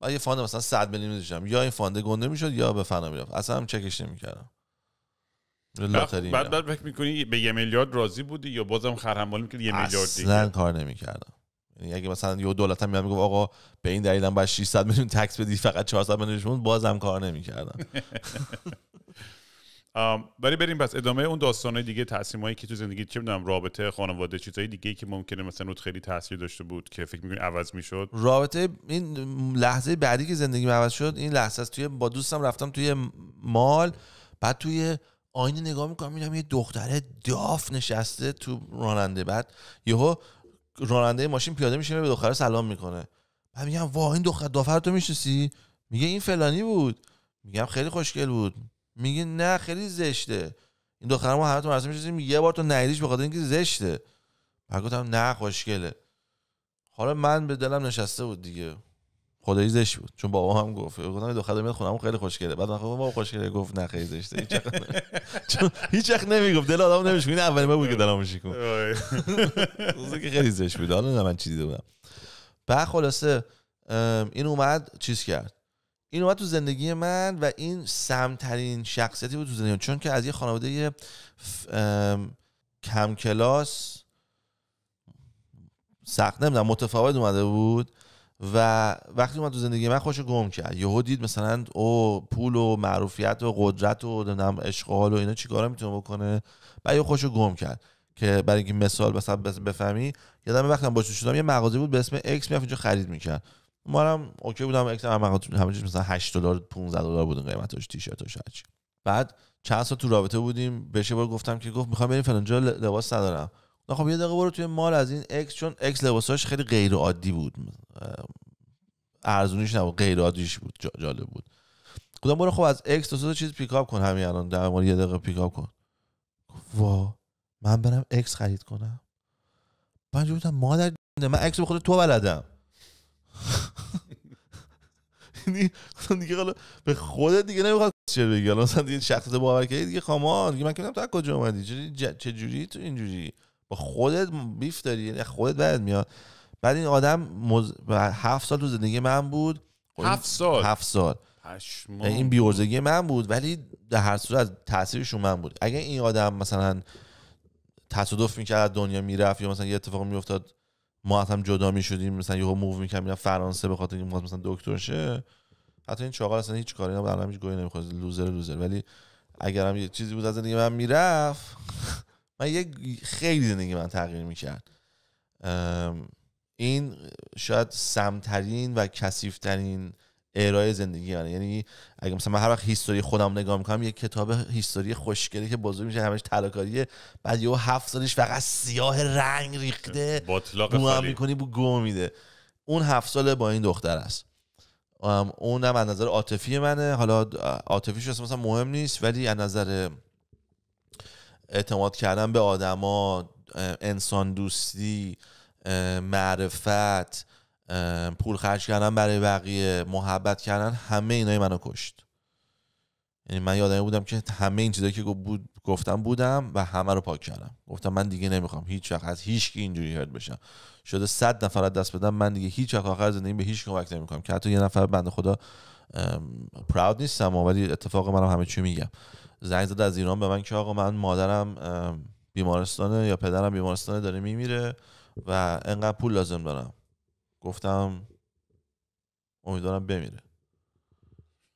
و یه فاند مثلا 100 میلیون میذاشتم یا این فاند گنده میشد یا به فنا میرفت اصلا هم چکش نمیکردم بعد بعد, فکر میکنی به یه میلیارد راضی بودی یا بازم خرهمال میکردی یه میلیارد دیگه اصلا کار نمیکردم یعنی اگه مثلا یه دولت هم میگفت آقا به این دلیلم باید 600 میلیون تکس بدی فقط 400 میلیون بازم کار نمیکردم ولی بریم پس ادامه اون داستانهای دیگه تصمیمایی که تو زندگی چه میدونم رابطه خانواده چیزهای دیگه که ممکنه مثلا اون خیلی تاثیر داشته بود که فکر میکنی عوض میشد رابطه این لحظه بعدی که زندگی عوض شد این لحظه است توی با دوستم رفتم توی مال بعد توی آینه نگاه میکنم میبینم یه دختره داف نشسته تو راننده بعد یهو راننده ماشین پیاده میشه به دختره سلام میکنه بعد میگم وا این دختر دافر تو میشناسی میگه این فلانی بود میگم خیلی خوشگل بود میگه نه خیلی زشته این دو هر همتون مراسم میشیم یه بار تو به خاطر اینکه زشته بعد گفتم نه خوشگله حالا من به دلم نشسته بود دیگه خدایی زشت بود چون بابا هم گفت گفتم دو خدا میاد خونم خیلی خوشگله بعد من بابا خوشگله گفت نه خیلی زشته چون هیچ وقت نمیگفت دل آدم نمیشه این اولی بود که دلم میشکون روزی که خیلی زشت بود حالا من چی دیده بودم بعد خلاصه این اومد چیز کرد این اومد تو زندگی من و این سمترین شخصیتی بود تو زندگی چون که از یه خانواده ف... کم کلاس سخت نمیدونم متفاوت اومده بود و وقتی اومد تو زندگی من خوش گم کرد یهو دید مثلا او پول و معروفیت و قدرت و نمیدونم اشغال و اینا چیکارا میتونه بکنه بعد یه خوش گم کرد که برای اینکه مثال مثلا بفهمی یادم وقتی با شدم یه مغازه بود به اسم اکس میرفت اینجا خرید میکرد منم اوکی بودم اکس همه چیز مثلا 8 دلار 15 دلار بود قیمتاش قیمتش تیشرتش بعد چند سال تو رابطه بودیم بهش بار گفتم که گفت میخوام بریم فلان جا لباس ندارم نه خب یه دقیقه برو توی مال از این اکس چون اکس لباساش خیلی غیر عادی بود ارزونیش نبود غیر عادیش بود جالب بود گفتم برو خب از اکس دو چیز پیکاپ کن همین الان در مورد یه دقیقه پیکاپ کن وا من برم اکس خرید کنم من بودم مادر من اکس به خود تو بلدم یعنی دیگه به خودت دیگه نمیخواد چه بگی مثلا دیگه شخص باور کردی دیگه خامان دیگه من که تو کجا اومدی چه جوری تو اینجوری با خودت بیف داری یعنی خودت بعد میاد بعد این آدم مز... هفت سال تو زندگی من بود خب هفت سال هفت سال یعنی این بیورزگی من بود ولی در هر صورت تاثیرش من بود اگه این آدم مثلا تصادف میکرد دنیا میرفت یا مثلا یه اتفاق میافتاد ما هم جدا شدیم مثلا یهو موو میکردم فرانسه به خاطر اینکه مثلا دکتر شه حتی این چاغار اصلا هیچ کاری نبود الان هیچ گویی نمیخواد لوزر لوزر ولی اگرم یه چیزی بود از زندگی من میرفت من یه خیلی زندگی من تغییر میکرد این شاید سمترین و کسیفترین ارائه زندگی یعنی یعنی اگه مثلا من هر وقت هیستوری خودم نگاه میکنم یه کتاب هیستوری خوشگلی که بزرگ میشه همش تلاکاریه... بعد یه هفت سالش فقط سیاه رنگ ریخته باطلاق میکنی بو گو میده اون هفت ساله با این دختر است اونم از نظر عاطفی منه حالا شو مثلا مهم نیست ولی از نظر اعتماد کردن به آدما انسان دوستی معرفت پول خرج کردن برای بقیه محبت کردن همه اینای منو کشت یعنی من یادم بودم که همه این چیزایی که بود گفتم بودم و همه رو پاک کردم گفتم من دیگه نمیخوام هیچ وقت از هیچ کی اینجوری هرد بشم شده صد نفر دست بدم من دیگه هیچ وقت آخر زندگی به هیچ کمک نمیکنم که حتی یه نفر بنده خدا پراود نیستم ولی اتفاق منم همه چی میگم زنگ زد از ایران به من که آقا من مادرم بیمارستانه یا پدرم بیمارستانه داره میمیره و انقدر پول لازم دارم گفتم امیدوارم بمیره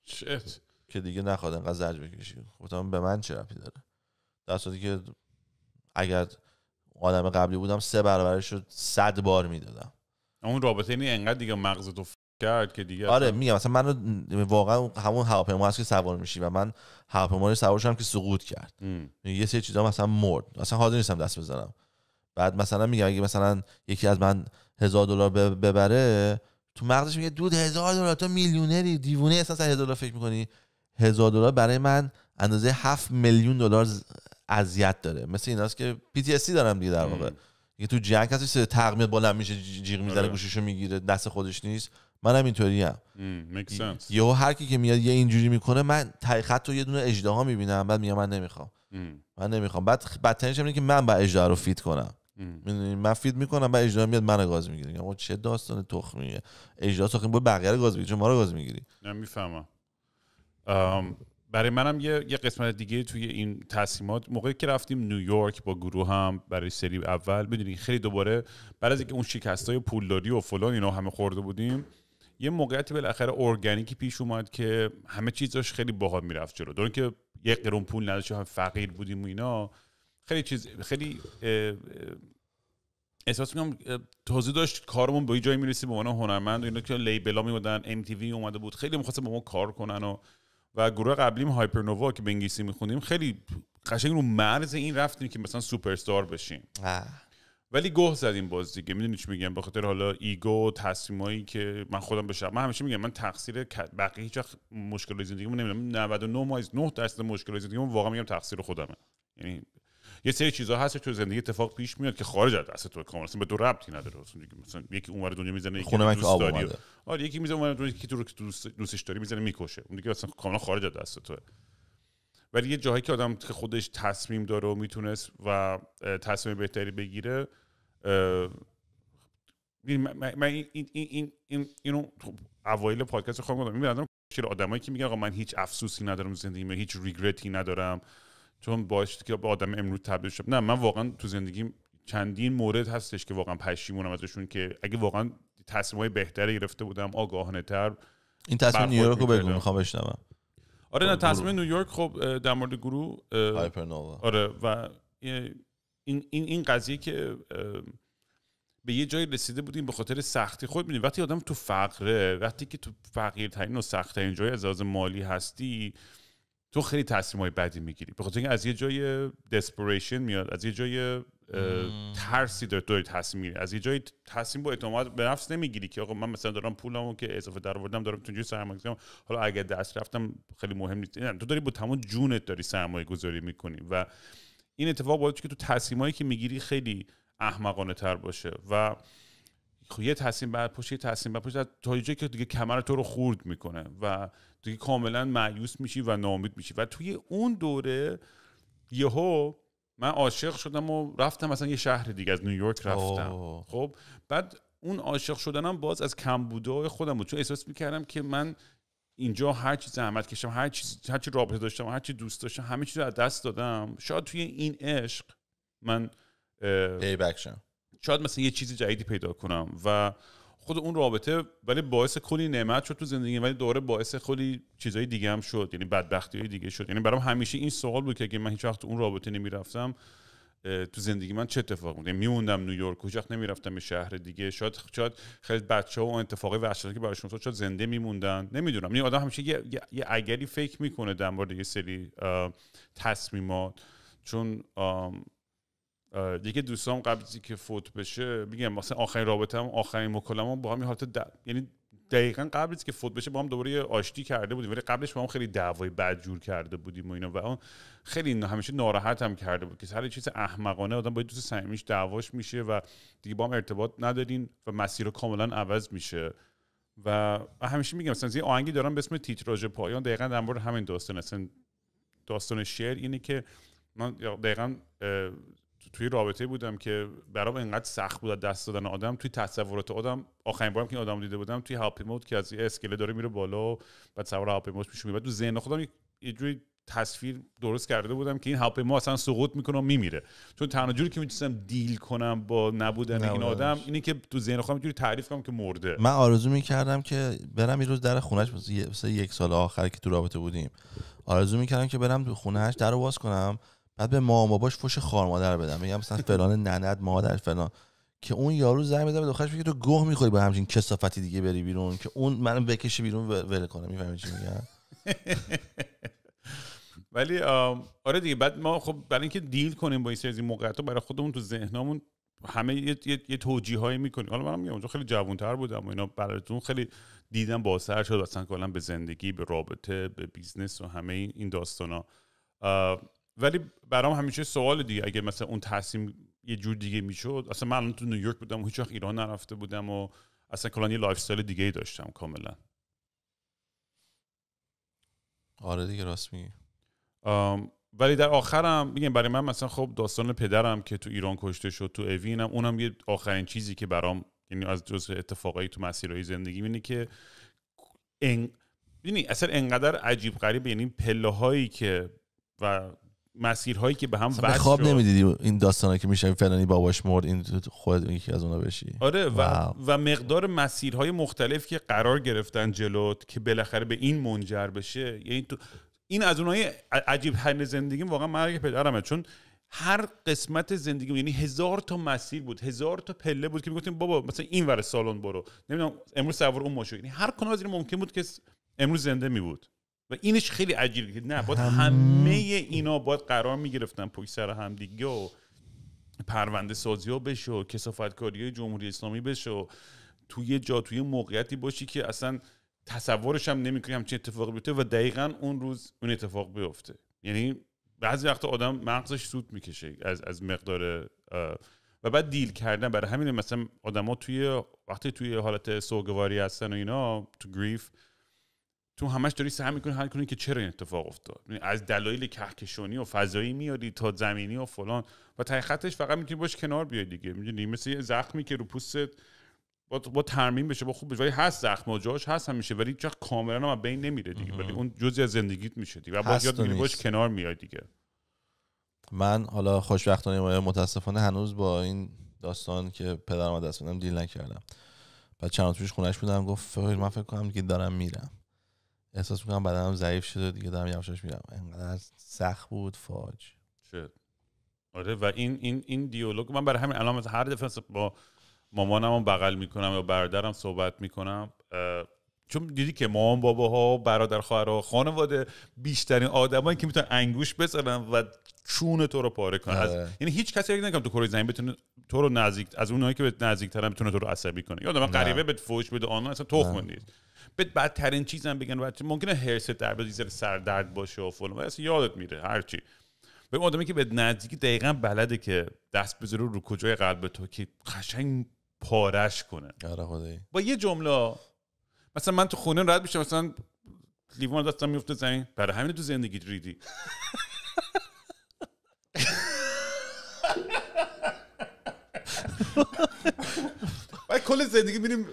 شت که دیگه نخواد انقدر زرج بکشی گفتم به من چه داره در صورتی که اگر آدم قبلی بودم سه برابرش رو صد بار میدادم اون رابطه اینه انقدر دیگه مغز تو کرد که دیگه آره میگم مثلا من واقعا همون هواپیما هست که سوار میشی و من هواپیما رو سوار شدم که سقوط کرد ام. یه سری چیزا مثلا مرد مثلا حاضر نیستم دست بزنم بعد مثلا میگم اگه مثلا یکی از من هزار دلار ببره تو مغزش میگه دود هزار دلار تو میلیونری دیوونه اصلا هزار دلار فکر میکنی هزار دلار برای من اندازه هفت میلیون دلار اذیت داره مثل ایناست که پی تی دارم دیگه در واقع یه تو جنگ سر تقمیت بالا میشه جیغ میزنه آره. گوشیشو میگیره دست خودش نیست منم اینطوری ام یهو هر کی که میاد یه اینجوری میکنه من تای خط یه دونه اجدها میبینم بعد میگم من نمیخوام من نمیخوام بعد بدترینش اینه که من با اجدها رو فیت کنم میدونی من فید میکنم بعد اجرا میاد منو گاز میگیری آقا چه داستان تخمیه اجرا تخمی بود بقیه رو گاز میگیری ما رو گاز میگیری نه میفهمم برای منم یه،, قسمت دیگه توی این تصمیمات موقعی که رفتیم نیویورک با گروه هم برای سری اول میدونی خیلی دوباره بعد از اینکه اون شکستای پولداری و فلان اینا همه خورده بودیم یه موقعیت بالاخره ارگانیکی پیش اومد که همه چیزاش خیلی باحال میرفت جلو دور که یه قرون پول نداشت فقیر بودیم و اینا خیلی چیز خیلی احساس میکنم توضیح داشت کارمون به جایی میرسی به عنوان هنرمند و اینا که ها میبودن ام تی اومده بود خیلی میخواستن با ما کار کنن و و گروه قبلیم نووا که به انگلیسی میخوندیم خیلی قشنگ رو مرز این رفتیم که مثلا سوپرستار بشیم ولی گوه زدیم باز دیگه میدونی چی میگم به خاطر حالا ایگو تصمیمایی که من خودم بشم من همیشه میگم من تقصیر بقیه هیچ مشکل زندگیمو نمیدونم 99 از 9 درصد مشکل زندگیمو واقعا میگم تقصیر خودمه یعنی یه سری چیزا هست تو زندگی اتفاق پیش میاد که خارج از دست تو کاملا به دو ربطی نداره مثلا یکی اونور دنیا میزنه یکی خونه دوست داری آره یکی میزنه اونور دنیا تو دوستش داری میزنه میکشه اون دیگه اصلا کاملا خارج از دست تو ولی یه جاهایی که آدم که خودش تصمیم داره و میتونست و تصمیم بهتری بگیره من این این این این اینو خب اوایل پادکست خودم گفتم میبینم آدمایی که میگن آقا من هیچ افسوسی ندارم زندگی من هیچ ریگرتی ندارم چون باعث شد که با آدم امروز تبدیل شد نه من واقعا تو زندگی چندین مورد هستش که واقعا پشیمونم ازشون که اگه واقعا های بهتری گرفته بودم آگاهانه تر این تصمیم نیویورک رو بگو میخوام بشنوم آره نه تصمیم نیویورک خب در مورد گروه آره و این این این قضیه که به یه جایی رسیده بودیم به خاطر سختی خود خب، میدیم وقتی آدم تو فقره وقتی که تو فقیرترین و سختترین جای از مالی هستی تو خیلی های بدی میگیری به خاطر اینکه از یه جای دسپریشن میاد از یه جای ترسی داره داری تصمیم میگیری از یه جای تصمیم با اعتماد به نفس نمیگیری که آقا من مثلا دارم پولمو که اضافه درآوردم دارم تو سرمایه کنم حالا اگر دست رفتم خیلی مهم نیست تو داری با تمام جونت داری سرمایه گذاری میکنی و این اتفاق باعث که تو تصمیمایی که میگیری خیلی احمقانه تر باشه و خب، یه تصمیم بعد پشت یه تصمیم بعد پشت تا جایی که دیگه کمر تو رو خورد میکنه و دیگه کاملا مایوس میشی و نامید میشی و توی اون دوره یهو من عاشق شدم و رفتم مثلا یه شهر دیگه از نیویورک رفتم خب بعد اون عاشق شدنم باز از کمبودهای خودم بود چون احساس میکردم که من اینجا هر چیز زحمت کشم هر چیز هر چی رابطه داشتم هرچی دوست داشتم همه چیز رو از دست دادم شاید توی این عشق من شاید مثلا یه چیزی جدیدی پیدا کنم و خود اون رابطه ولی باعث کلی نعمت شد تو زندگی ولی دوره باعث کلی چیزای دیگه هم شد یعنی بدبختی های دیگه شد یعنی برام همیشه این سوال بود که اگه من هیچ وقت اون رابطه نمیرفتم تو زندگی من چه اتفاق بود یعنی میموندم نیویورک هیچ نمیرفتم به شهر دیگه شاید شاید خیلی بچه ها اون اتفاقی وحشتناکی که براشون شد شاید زنده میموندن نمیدونم این یعنی آدم همیشه یه, یه،, یه اگری فکر میکنه در مورد یه سری تصمیمات چون دیگه دوستان قبلی که فوت بشه میگم مثلا آخرین رابطه هم آخرین مکالمه با هم حالت دل... یعنی دقیقا قبل که فوت بشه با هم دوباره آشتی کرده بودیم ولی قبلش با هم خیلی دعوای بدجور کرده بودیم و اینا و اون خیلی همیشه ناراحت هم کرده بود که هر چیز احمقانه آدم با دوست صمیمیش دعواش میشه و دیگه با هم ارتباط ندارین و مسیر رو کاملا عوض میشه و همیشه میگم مثلا یه آهنگی دارم به اسم تیتراژ پایان دقیقا در مورد همین داستان اصلا داستان شعر اینه که من دقیقا توی رابطه بودم که برام اینقدر سخت بود دست دادن آدم توی تصورات آدم آخرین بارم که این آدم دیده بودم توی هاپی مود که از اسکله داره میره بالا و بعد سوار هاپی مود میشه بعد تو ذهن خودم یه جوری تصویر درست کرده بودم که این هاپی مود اصلا سقوط میکنه و میمیره چون تنها جوری که میتونستم دیل کنم با نبودن این آدم اینه که تو ذهن خودم جوری تعریف کنم که مرده من آرزو میکردم که برم یه روز در خونش مثلا یک سال آخر که تو رابطه بودیم آرزو میکردم که برم تو خونهش در باز کنم بعد به ما باش فوش خار مادر بدم میگم مثلا فلان نند مادر فلان که اون یارو زنگ بزنه به دخترش میگه تو گوه میخوری با همچین کسافتی دیگه بری بیرون که اون منو بکشه بیرون ول کنه میفهمی چی میگم ولی آره دیگه بعد ما خب برای اینکه دیل کنیم با این سری موقعیت برای خودمون تو ذهنمون همه یه, یه،, یه میکنیم حالا منم میگم اونجا خیلی تر بودم و اینا براتون خیلی دیدم باسر شد اصلا کلا به زندگی به رابطه به بیزنس و همه این داستانا ولی برام همیشه سوال دیگه اگه مثلا اون تصمیم یه جور دیگه میشد اصلا من الان تو نیویورک بودم و هیچ وقت ایران نرفته بودم و اصلا کلا یه لایف استایل دیگه ای داشتم کاملا آره دیگه راست میگی ولی در آخرم میگم برای من مثلا خب داستان پدرم که تو ایران کشته شد تو اوینم اونم یه آخرین چیزی که برام یعنی از جزء اتفاقایی تو مسیرهای زندگی اینه که ان... یعنی اصلا انقدر عجیب غریب یعنی پله هایی که و مسیرهایی که به هم خواب نمیدیدی این داستانا که میشه فلانی باباش مرد این خود یکی از اونها بشی آره و, و مقدار مسیرهای مختلف که قرار گرفتن جلوت که بالاخره به این منجر بشه یعنی تو این از اونهای عجیب حل زندگی واقعا مرگ پدرمه چون هر قسمت زندگی یعنی هزار تا مسیر بود هزار تا پله بود که میگفتیم بابا مثلا این ور سالن برو نمیدونم امروز سوار اون ماشو یعنی هر کنار ممکن بود که امروز زنده می بود و اینش خیلی عجیبه که نه باید همه اینا باید قرار میگرفتن پشت سر همدیگه و پرونده سازی ها بشه و کسافت جمهوری اسلامی بشه و توی جا توی موقعیتی باشی که اصلا تصورش هم نمیکنی همچین اتفاقی بیفته و دقیقا اون روز اون اتفاق بیفته یعنی بعضی وقت آدم مغزش سود میکشه از از مقدار و بعد دیل کردن برای همین مثلا آدما توی وقتی توی حالت سوگواری هستن و اینا تو گریف تو همش داری سعی میکنی حل کنی که چرا این اتفاق افتاد یعنی از دلایل کهکشانی و فضایی میاری تا زمینی و فلان و تای فقط میتونی باش کنار بیای دیگه میدونی مثل یه زخمی که رو پوستت با, با ترمیم بشه با خوب بشه ولی هست زخم و جاش هست هم میشه ولی چرا کاملا هم بین نمیره دیگه ولی اون جزی از زندگیت میشه دیگه و با یاد میری باش کنار میای دیگه من حالا خوشبختانه و متاسفانه هنوز با این داستان که پدرم دست دیل نکردم بعد چند پیش خونش بودم گفت من فکر کنم دیگه دارم میرم احساس میکنم بدنم ضعیف شده دیگه دارم یواشاش میرم انقدر سخت بود فاج شد آره و این این این دیالوگ من برای همین الان هر دفعه با مامانم بغل میکنم یا برادرم صحبت میکنم چون دیدی که مامان باباها برادر و خانواده بیشترین آدمایی که میتونن انگوش بزنن و چون تو رو پاره کنن آره. یعنی هیچ کسی نگم تو کره زمین بتونه تو رو نزدیک از اونایی که به نزدیک میتونه تو رو عصبی کنه یادم غریبه بهت فوش بده آنلاین اصلا تخم نیست به بدترین هم بگن بچه ممکنه هرس در سر سردرد باشه و فلان اصلا یادت میره هرچی به آدمی که به نزدیک دقیقا بلده که دست بذاره رو کجای قلب تو که قشنگ پارش کنه آره با یه جمله مثلا من تو خونه رد میشم مثلا لیوان دستم میفته زمین برای همین تو زندگی ریدی بعد کل زندگی میریم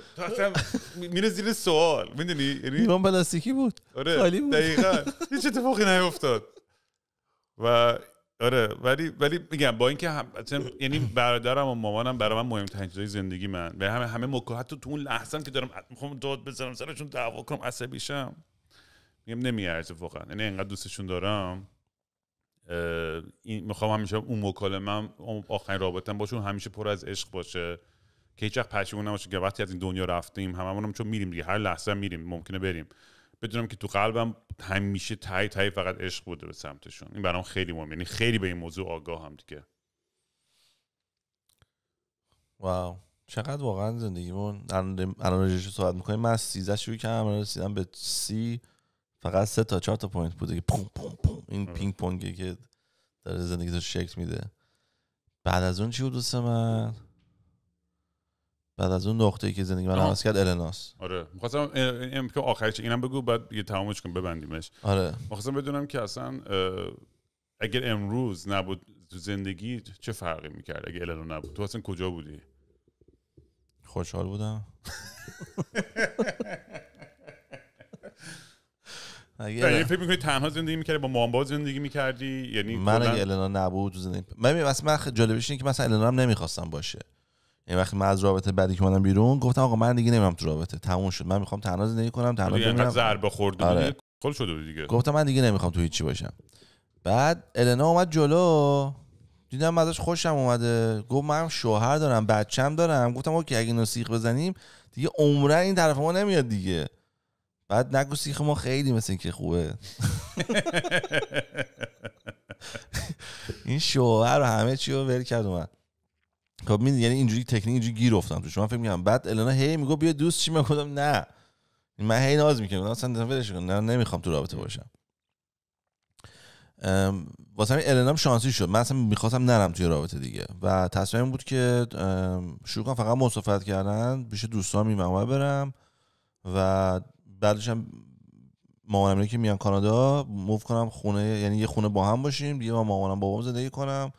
میره زیر سوال میدونی یعنی پلاستیکی بود آره خالی بود هیچ اتفاقی نیفتاد و آره ولی ولی میگم با اینکه هم... یعنی برادرم و مامانم برای من مهم مهمترین چیزای زندگی من به همه همه مکاحت تو اون لحظه که دارم میخوام داد بزنم سرشون دعوا کنم عصبیشم میگم نمیارزه واقعا یعنی انقدر دوستشون دارم این میخوام همیشه اون مکالمه آخرین باشه باشون همیشه پر از عشق باشه که هیچ وقت پشیمون نباشه که وقتی از این دنیا رفتیم هممونم چون میریم دیگه هر لحظه میریم ممکنه بریم بدونم که تو قلبم همیشه تای تای فقط عشق بوده به سمتشون این برام خیلی مهم یعنی خیلی به این موضوع آگاه هم دیگه واو چقدر واقعا زندگیمون الان الان رو میکنیم من از 13 شروع کردم الان رسیدم به سی فقط سه تا چهار تا پوینت بوده که پوم پوم پوم این پینگ پونگی که داره زندگی تو شکل میده بعد از اون چی بود دوست من بعد از اون نقطه‌ای که زندگی من عوض کرد الناس آره می‌خواستم ام که آخرش اینم بگو بعد یه تمامش کنم ببندیمش آره می‌خواستم بدونم که اصلا اگر امروز نبود تو زندگی چه فرقی میکرد اگه النا نبود تو اصلا کجا بودی خوشحال بودم یعنی فکر میکنی تنها زندگی می‌کردی با باز زندگی می‌کردی یعنی من اگه النا نبود تو زندگی من اصلا من جالبش اینه که مثلا النا هم نمی‌خواستم باشه این یعنی وقتی من از رابطه بعدی که اومدم بیرون گفتم آقا من دیگه نمیام تو رابطه تموم شد من می‌خوام تنها زندگی کنم تنها کنم ضربه خورده آره. خل شده دیگه گفتم من دیگه نمی‌خوام تو هیچی باشم بعد النا اومد جلو دیدم ازش خوشم اومده گفت من شوهر دارم بچم دارم گفتم اوکی اگه اینو بزنیم دیگه عمره این طرف ما نمیاد دیگه بعد نگو سیخ ما خیلی مثل که خوبه این شوهر و همه چی رو ول کرد اومد خب یعنی اینجوری تکنیک اینجوری گیر افتادم تو شما فکر میکنم بعد النا هی میگو بیا دوست چی میگم نه من هی ناز میکنم اصلا ولش نه نمیخوام تو رابطه باشم واسه همین شانسی شد من اصلا میخواستم نرم توی رابطه دیگه و تصمیم بود که شروع کنم فقط مسافرت کردن پیش دوستان میمم برم و بعدشم هم مامانم که میان کانادا موو کنم خونه یعنی یه خونه با هم باشیم دیگه من مامانم بابام زندگی کنم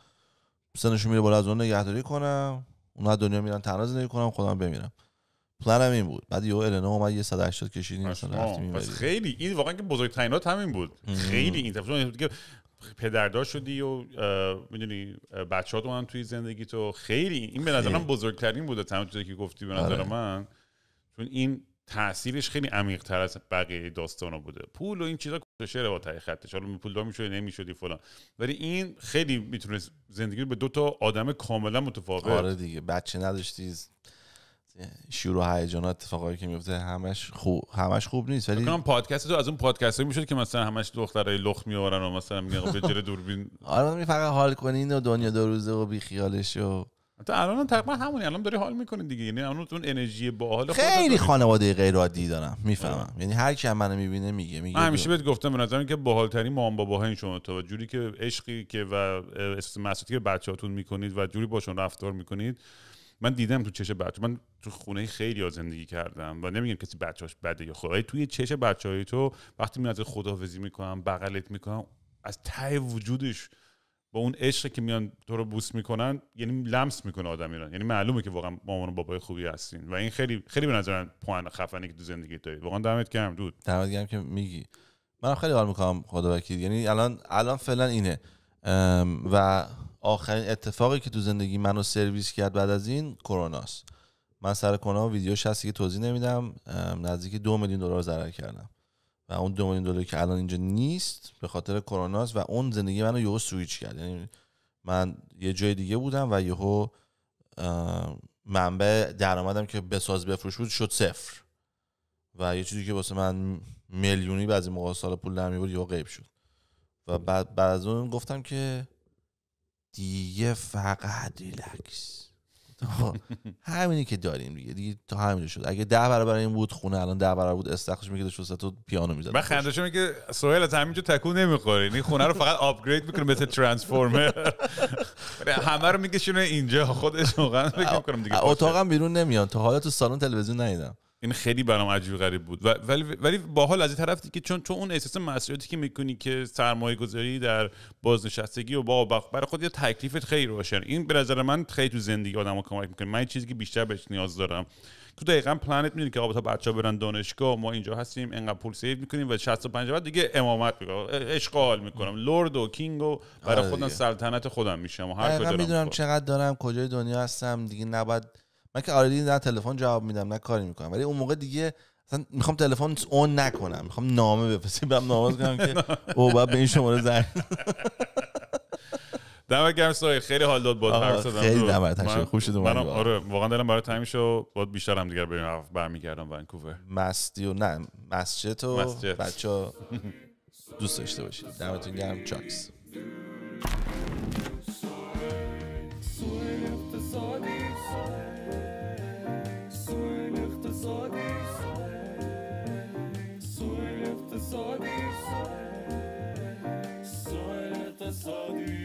سنشون میره بالا از اون نگهداری کنم اونا دنیا میرن تنها زندگی کنم خودم بمیرم پلنم این بود بعد یو النا اومد یه 180 کشید مثلا خیلی این واقعا که بزرگترینات همین بود خیلی این تفاوت که پدردار شدی و میدونی بچه‌ها تو توی زندگی تو خیلی این به نظرم بزرگترین بوده تمام چیزی که گفتی به نظر آره. من چون این تاثیرش خیلی عمیق تر از بقیه داستانا بوده پول و این چیزا شعر با تای خطش حالا پول دار نمی نمیشدی فلان ولی این خیلی میتونه زندگی به دو تا آدم کاملا متفاوت آره دیگه بچه نداشتی شروع و هیجان اتفاقایی که میفته همش خوب همش خوب نیست ولی پادکست تو از اون پادکست میشد که مثلا همش دخترای لخت میآورن و مثلا میگه خب به دوربین آره یعنی حال کنین دنیا دو روزه و بیخیالش و تا الان تقریبا همونی الان داری حال میکنی دیگه یعنی اون انرژی باحال خیلی خانواده غیر عادی دارم میفهمم یعنی هر کی منو میبینه میگه میگه من همیشه بهت گفتم به نظرم که باحال ترین مام باباها این شما تو جوری که عشقی که و احساس مسئولیتی که بچه‌هاتون میکنید و جوری باشون رفتار میکنید من دیدم تو چش بچه من تو خونه خیلی ها زندگی کردم و نمیگم کسی بچه‌اش بده یا خوبه توی چش بچهای تو وقتی خدا خداحافظی میکنم بغلت میکنم از ته وجودش با اون عشقی که میان تو رو بوس میکنن یعنی لمس میکنه آدم ایران یعنی معلومه که واقعا مامان و بابای خوبی هستین و این خیلی خیلی به نظر خفنی که تو زندگی داری واقعا دمت گرم دود دمت گرم که میگی من خیلی حال میکنم خدا وکیل یعنی الان الان فعلا اینه و آخرین اتفاقی که تو زندگی منو سرویس کرد بعد از این کروناست من سر کرونا ویدیو شخصی که توضیح نمیدم نزدیک دو میلیون دلار ضرر کردم و اون دو میلیون که الان اینجا نیست به خاطر کرونا و اون زندگی منو یهو سویچ کرد یعنی من یه جای دیگه بودم و یهو منبع درآمدم که بساز بفروش بود شد صفر و یه چیزی که واسه من میلیونی بعضی موقع سال پول در بود یهو غیب شد و بعد بعد از اون گفتم که دیگه فقط ریلکس خب، همینی که داریم دیگه دیگه تا همین شد اگه ده برابر این بود خونه الان ده برابر بود استخرش میگه داشت تو پیانو میزد من خندشم میگه سهیل از همینجا تکون نمیخوری این خونه رو فقط آپگرید میکنه مثل ترانسفورمر همه رو میکشونه اینجا خودش واقعا فکر میکنم دیگه اتاقم بیرون نمیان تا حالا تو سالن تلویزیون ندیدم این خیلی برام عجیب غریب بود ولی ولی باحال از این طرف که چون تو اون احساس مسئولیتی که میکنی که سرمایه گذاری در بازنشستگی و با برای خود یه تکلیفت خیلی روشن این به نظر من خیلی تو زندگی آدمو کمک میکنه من چیزی که بیشتر بهش نیاز دارم تو دقیقا پلنت میدونی که آقا تا بچه برن دانشگاه ما اینجا هستیم انقدر پول سیو میکنیم و 65 بعد دیگه امامت میکنم اشغال میکنم لرد و کینگ و برای آره خودم سلطنت خودم میشم و هر کجا میدونم چقدر دارم کجای دنیا هستم دیگه نباید من که آردی نه تلفن جواب میدم نه کاری میکنم ولی اون موقع دیگه مثلا میخوام تلفن اون نکنم میخوام نامه بفرستم بهم نامه کنم که او بعد به این شماره زنگ دمت گرم سوی خیلی حال داد بود خیلی دمت خوش اومد منم آره واقعا دلم برای تایم شو بود هم دیگه بریم برمیگردم ونکوور مستی و نه مسجد و بچا دوست داشته باشید دمتون گرم چاکس So Sorry.